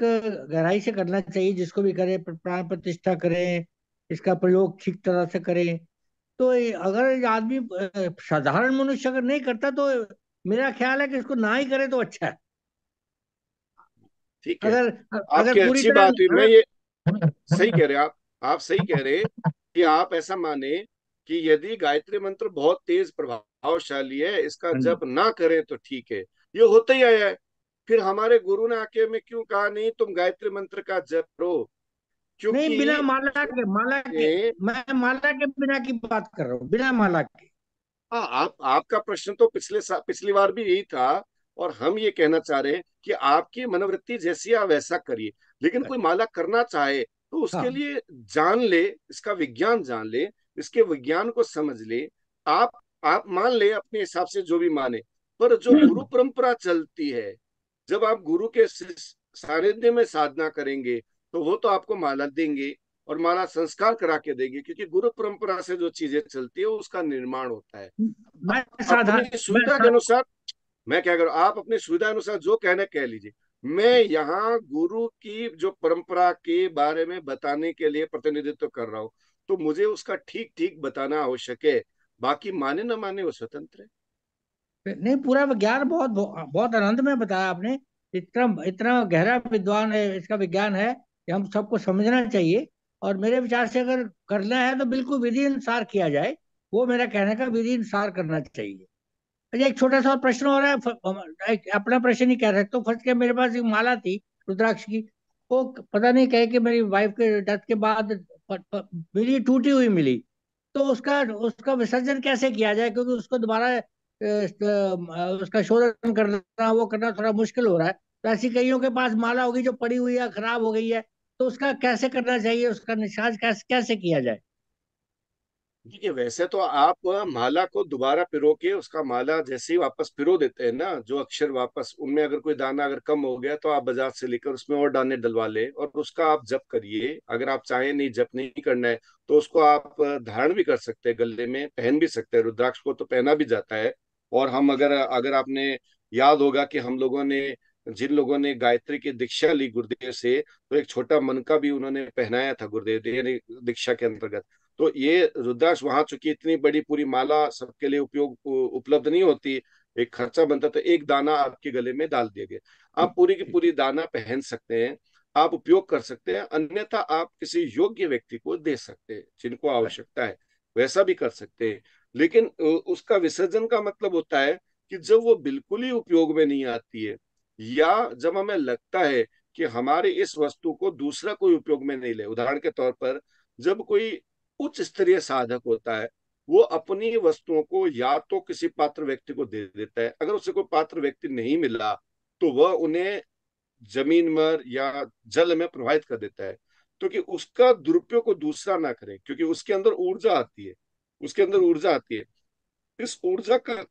गहराई से करना चाहिए जिसको भी करे प्राण प्रतिष्ठा करें इसका प्रयोग ठीक तरह से करें तो अगर आदमी साधारण मनुष्य अगर नहीं करता तो मेरा ख्याल है कि इसको ना ही करे तो अच्छा है ठीक है अगर, अगर अच्छी बात हुई मैं ये सही कह रहे हैं आप आप सही कह रहे कि आप ऐसा माने कि यदि गायत्री मंत्र बहुत तेज प्रभावशाली है इसका हाँ जप ना करें तो ठीक है ये होता ही आया है फिर हमारे गुरु ने आके में क्यों कहा नहीं तुम गायत्री मंत्र का जप करो क्योंकि बिना माला के माला के मैं माला के बिना की बात कर रहा हूँ बिना माला के आ, हाँ, आप आपका प्रश्न तो पिछले सा, पिछली बार भी यही था और हम ये कहना चाह रहे हैं कि आपकी मनोवृत्ति जैसी आप वैसा करिए लेकिन हाँ। कोई माला करना चाहे तो उसके हाँ। लिए जान ले इसका विज्ञान जान ले इसके विज्ञान को समझ ले आप आप मान ले अपने हिसाब से जो भी माने पर जो हम्म। गुरु परंपरा चलती है जब आप गुरु के सानिध्य में साधना करेंगे तो वो तो आपको माला देंगे और माला संस्कार करा के देंगे क्योंकि गुरु परंपरा से जो चीजें चलती है उसका निर्माण होता है हम्म, मैं साधारण सुविधा के अनुसार मैं क्या करूँ आप अपनी सुविधा अनुसार जो कहना कह लीजिए मैं यहाँ गुरु की जो परंपरा के बारे में बताने के लिए प्रतिनिधित्व कर रहा हूँ तो मुझे उसका ठीक ठीक बताना आवश्यक है बाकी माने ना माने वो स्वतंत्र है नहीं पूरा विज्ञान बहुत बहुत आनंद में बताया आपने इतना इतना गहरा विद्वान है इसका विज्ञान है कि हम सबको समझना चाहिए और मेरे विचार से अगर करना है तो बिल्कुल विधि अनुसार किया जाए वो मेरा कहने का विधि अनुसार करना चाहिए अच्छा एक छोटा सा प्रश्न हो रहा है अपना प्रश्न ही कह सकता तो फर्स्ट क्या मेरे पास एक माला थी रुद्राक्ष की वो पता नहीं कहे कि मेरी वाइफ के डेथ के बाद मिली टूटी हुई मिली तो उसका उसका विसर्जन कैसे किया जाए क्योंकि उसको दोबारा उसका शोधन करना वो करना थोड़ा मुश्किल हो रहा है तो ऐसी कईयों के पास माला होगी जो पड़ी हुई है खराब हो गई है तो उसका कैसे करना चाहिए उसका निशाज कैसे कैसे किया जाए देखिए वैसे तो आप माला को दोबारा पिरो के उसका माला जैसे ही वापस पिरो देते हैं ना जो अक्षर वापस उनमें अगर कोई दाना अगर कम हो गया तो आप बाजार से लेकर उसमें और दाने डलवा ले और उसका आप जप करिए अगर आप चाहें नहीं जप नहीं करना है तो उसको आप धारण भी कर सकते हैं गले में पहन भी सकते हैं रुद्राक्ष को तो पहना भी जाता है और हम अगर अगर आपने याद होगा कि हम लोगों ने जिन लोगों ने गायत्री की दीक्षा ली गुरुदेव से तो एक छोटा मन का भी उन्होंने पहनाया था गुरुदेव यानी दीक्षा के अंतर्गत तो ये रुद्राक्ष वहां चूंकि इतनी बड़ी पूरी माला सबके लिए उपयोग उपलब्ध नहीं होती एक खर्चा बनता तो एक दाना आपके गले में डाल दिया गया आप पूरी की पूरी दाना पहन सकते हैं आप उपयोग कर सकते हैं अन्यथा आप किसी योग्य व्यक्ति को दे सकते हैं जिनको आवश्यकता है वैसा भी कर सकते हैं लेकिन उसका विसर्जन का मतलब होता है कि जब वो बिल्कुल ही उपयोग में नहीं आती है या जब हमें लगता है कि हमारे इस वस्तु को दूसरा कोई उपयोग में नहीं ले उदाहरण के तौर पर जब कोई उच्च स्तरीय साधक होता है वो अपनी वस्तुओं को या तो किसी पात्र व्यक्ति को दे देता है अगर उसे कोई पात्र व्यक्ति नहीं मिला तो वह उन्हें जमीन में या जल में प्रभावित कर देता है क्योंकि तो उसका दुरुपयोग को दूसरा ना करे क्योंकि उसके अंदर ऊर्जा आती है उसके अंदर ऊर्जा आती है इस ऊर्जा का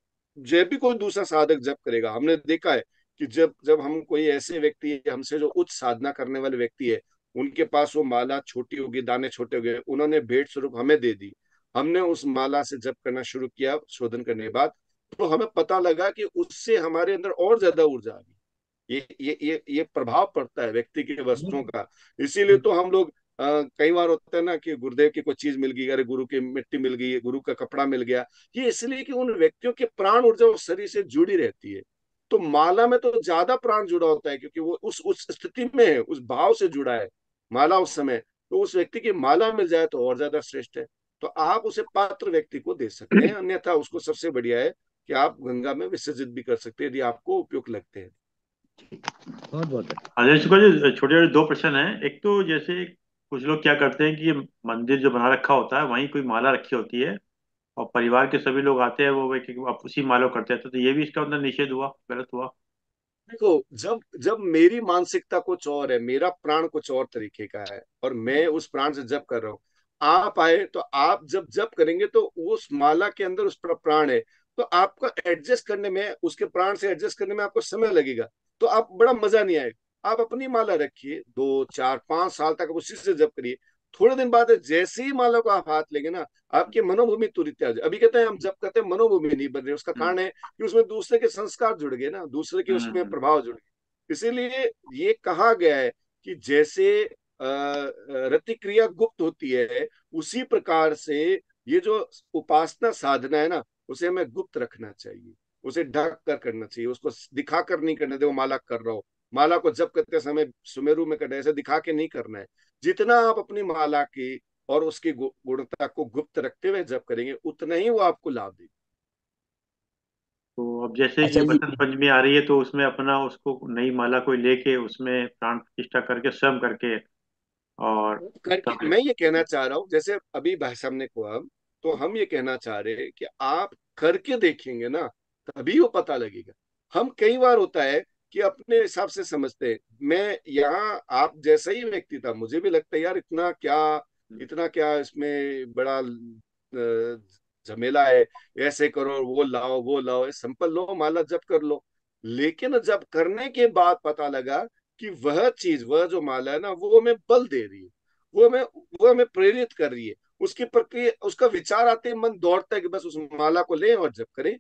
जब भी कोई दूसरा साधक जब करेगा हमने देखा है कि जब जब हम कोई ऐसे व्यक्ति हमसे जो उच्च साधना करने वाले व्यक्ति है उनके पास वो माला छोटी होगी दाने छोटे हो गए उन्होंने भेंट स्वरूप हमें दे दी हमने उस माला से जप करना शुरू किया शोधन करने के बाद तो हमें पता लगा कि उससे हमारे अंदर और ज्यादा ऊर्जा आ गई ये ये ये ये प्रभाव पड़ता है व्यक्ति के वस्तुओं का इसीलिए तो हम लोग कई बार होता है ना कि गुरुदेव की कोई चीज मिल गई अरे गुरु की मिट्टी मिल गई गुरु का कपड़ा मिल गया ये इसलिए कि उन व्यक्तियों के प्राण ऊर्जा उस शरीर से जुड़ी रहती है तो माला में तो ज्यादा प्राण जुड़ा होता है क्योंकि वो उस उस स्थिति में है उस भाव से जुड़ा है माला उस समय तो उस व्यक्ति की माला मिल जाए तो और ज्यादा श्रेष्ठ है तो आप उसे पात्र व्यक्ति को दे सकते हैं अन्यथा उसको सबसे बढ़िया है कि आप गंगा में विसर्जित भी कर सकते हैं यदि आपको उपयुक्त लगते हैं बहुत बहुत अजय जी छोटे छोटे दो प्रश्न हैं एक तो जैसे कुछ लोग क्या करते हैं कि मंदिर जो बना रखा होता है वहीं कोई माला रखी होती है और परिवार के सभी लोग आते हैं वो एक उसी माला करते हैं तो ये भी इसका अंदर निषेध हुआ गलत हुआ देखो जब जब मेरी मानसिकता कुछ और है मेरा प्राण कुछ और तरीके का है और मैं उस प्राण से जप कर रहा हूँ आप आए तो आप जब जप करेंगे तो उस माला के अंदर उस प्राण है तो आपका एडजस्ट करने में उसके प्राण से एडजस्ट करने में आपको समय लगेगा तो आप बड़ा मजा नहीं आएगा आप अपनी माला रखिए दो चार पांच साल तक उसी से जब करिए थोड़े दिन बाद जैसे ही माला को आप हाथ लेंगे ना आपकी मनोभूमि तुरंत अभी कहते हैं हम जब कहते हैं मनोभूमि नहीं बन रही उसका हम्म। कारण है कि उसमें दूसरे के संस्कार जुड़ गए ना दूसरे के उसमें हम्म। प्रभाव जुड़ गए इसीलिए ये कहा गया है कि जैसे रतिक्रिया गुप्त होती है उसी प्रकार से ये जो उपासना साधना है ना उसे हमें गुप्त रखना चाहिए उसे ढक कर करना चाहिए उसको दिखा कर नहीं करना दे वो माला कर रहा हो माला को जब करते समय सुमेरु में करना ऐसे दिखा के नहीं करना है जितना आप अपनी माला की और उसकी गुणता को गुप्त रखते हुए जब करेंगे उतना ही वो आपको लाभ देगी तो अब जैसे अच्छा ये बसंत पंचमी आ रही है तो उसमें अपना उसको नई माला कोई लेके उसमें प्राण प्रतिष्ठा करके स्वयं करके और करके मैं ये कहना चाह रहा हूँ जैसे अभी भाई साहब ने कहा तो हम ये कहना चाह रहे हैं कि आप करके देखेंगे ना तभी वो पता लगेगा हम कई बार होता है कि अपने हिसाब से समझते मैं यहाँ आप जैसा ही व्यक्ति था मुझे भी लगता है यार इतना क्या इतना क्या इसमें बड़ा झमेला है ऐसे करो वो लाओ वो लाओ संपल लो माला जब कर लो लेकिन जब करने के बाद पता लगा कि वह चीज वह जो माला है ना वो हमें बल दे रही है वो हमें वो हमें प्रेरित कर रही है उसकी प्रक्रिया उसका विचार आते मन दौड़ता है कि बस उस माला को लें और जब करें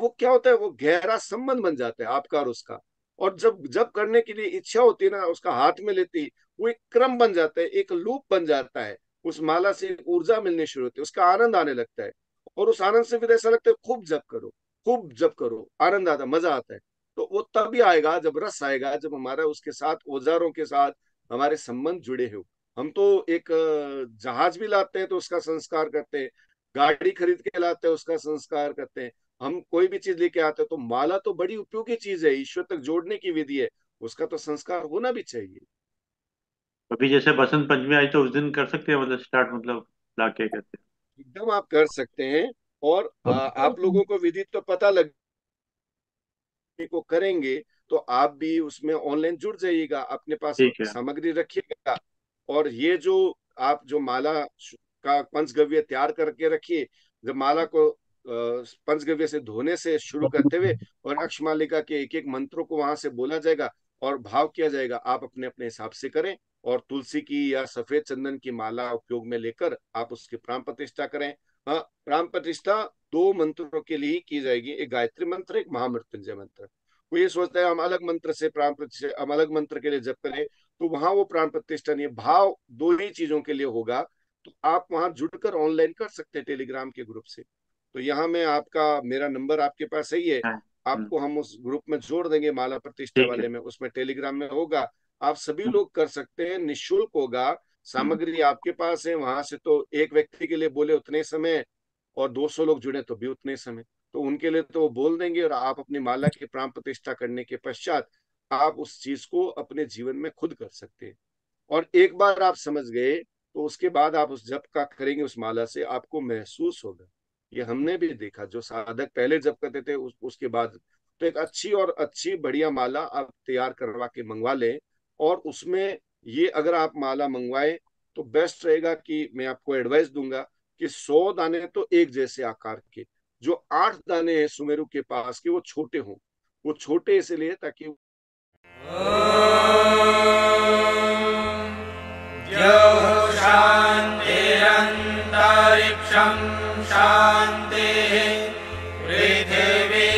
वो क्या होता है वो गहरा संबंध बन जाता है आपका और उसका और जब जब करने के लिए इच्छा होती है ना उसका हाथ में लेती वो एक क्रम बन जाता है एक लूप बन जाता है उस माला से ऊर्जा मिलनी शुरू होती है उसका आनंद आने लगता है और उस आनंद से फिर ऐसा लगता है खूब जब करो खूब जब करो आनंद आता है मजा आता है तो वो तभी आएगा जब रस आएगा जब हमारा उसके साथ औजारों के साथ हमारे संबंध जुड़े हो हम तो एक जहाज भी लाते हैं तो उसका संस्कार करते हैं गाड़ी खरीद के लाते हैं उसका संस्कार करते हैं हम कोई भी चीज लेके आते हैं तो माला तो बड़ी उपयोगी चीज है ईश्वर तक जोड़ने की विधि है उसका तो संस्कार होना भी चाहिए अभी जैसे बसंत पंचमी आई तो उस दिन कर सकते हैं मतलब स्टार्ट मतलब लाके करते हैं एकदम आप कर सकते हैं और हाँ। आ, आप लोगों को विधि तो पता लग को करेंगे तो आप भी उसमें ऑनलाइन जुड़ जाइएगा अपने पास सामग्री रखिएगा और ये जो आप जो माला का पंचगव्य तैयार करके रखिए जब माला को पंचगव्य से धोने से शुरू करते हुए और अक्षमालिका के एक एक मंत्रों को वहां से बोला जाएगा और भाव किया जाएगा आप अपने अपने हिसाब से करें और तुलसी की या सफेद चंदन की माला उपयोग में लेकर आप उसकी प्राण प्रतिष्ठा करें प्राण प्रतिष्ठा दो मंत्रों के लिए की जाएगी एक गायत्री मंत्र एक महामृत्युंजय मंत्र वो ये सोचता है हम अलग मंत्र से प्राण प्रतिष्ठा हम अलग मंत्र के लिए जप करें तो वहां वो प्राण प्रतिष्ठा नहीं भाव दो ही चीजों के लिए होगा तो आप वहां जुड़कर ऑनलाइन कर सकते हैं टेलीग्राम के ग्रुप से तो यहाँ में आपका मेरा नंबर आपके पास सही है हाँ, हाँ। आपको हम उस ग्रुप में जोड़ देंगे माला प्रतिष्ठा वाले में उसमें टेलीग्राम में होगा आप सभी हाँ। लोग कर सकते हैं निःशुल्क होगा सामग्री आपके पास है वहां से तो एक व्यक्ति के लिए बोले उतने समय और 200 लोग जुड़े तो भी उतने समय तो उनके लिए तो वो बोल देंगे और आप अपनी माला की प्राण प्रतिष्ठा करने के पश्चात आप उस चीज को अपने जीवन में खुद कर सकते हैं और एक बार आप समझ गए तो उसके बाद आप उस जप का करेंगे उस माला से आपको महसूस होगा ये हमने भी देखा जो साधक पहले जब करते थे उस, उसके बाद तो एक अच्छी और अच्छी बढ़िया माला आप तैयार करवा के मंगवा लें और उसमें ये अगर आप माला मंगवाए तो बेस्ट रहेगा कि मैं आपको एडवाइस दूंगा कि सौ दाने तो एक जैसे आकार के जो आठ दाने हैं सुमेरु के पास के वो छोटे हों वो छोटे इसलिए ताकि शान्तेः पृथिवी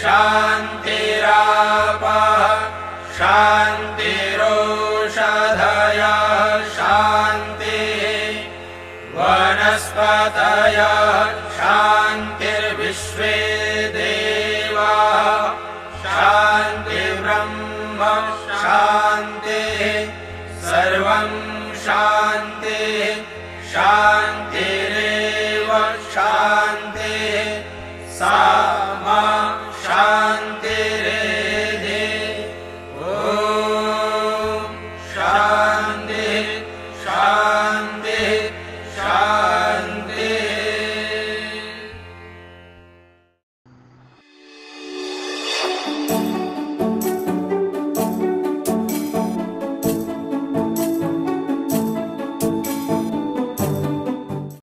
शान्तिरापः शान्ति शान्तिः वनस्पतयः शान्तिर्विश्वे देवाः शान्ति ब्रह्म सर्वम् सर्वं शान्ति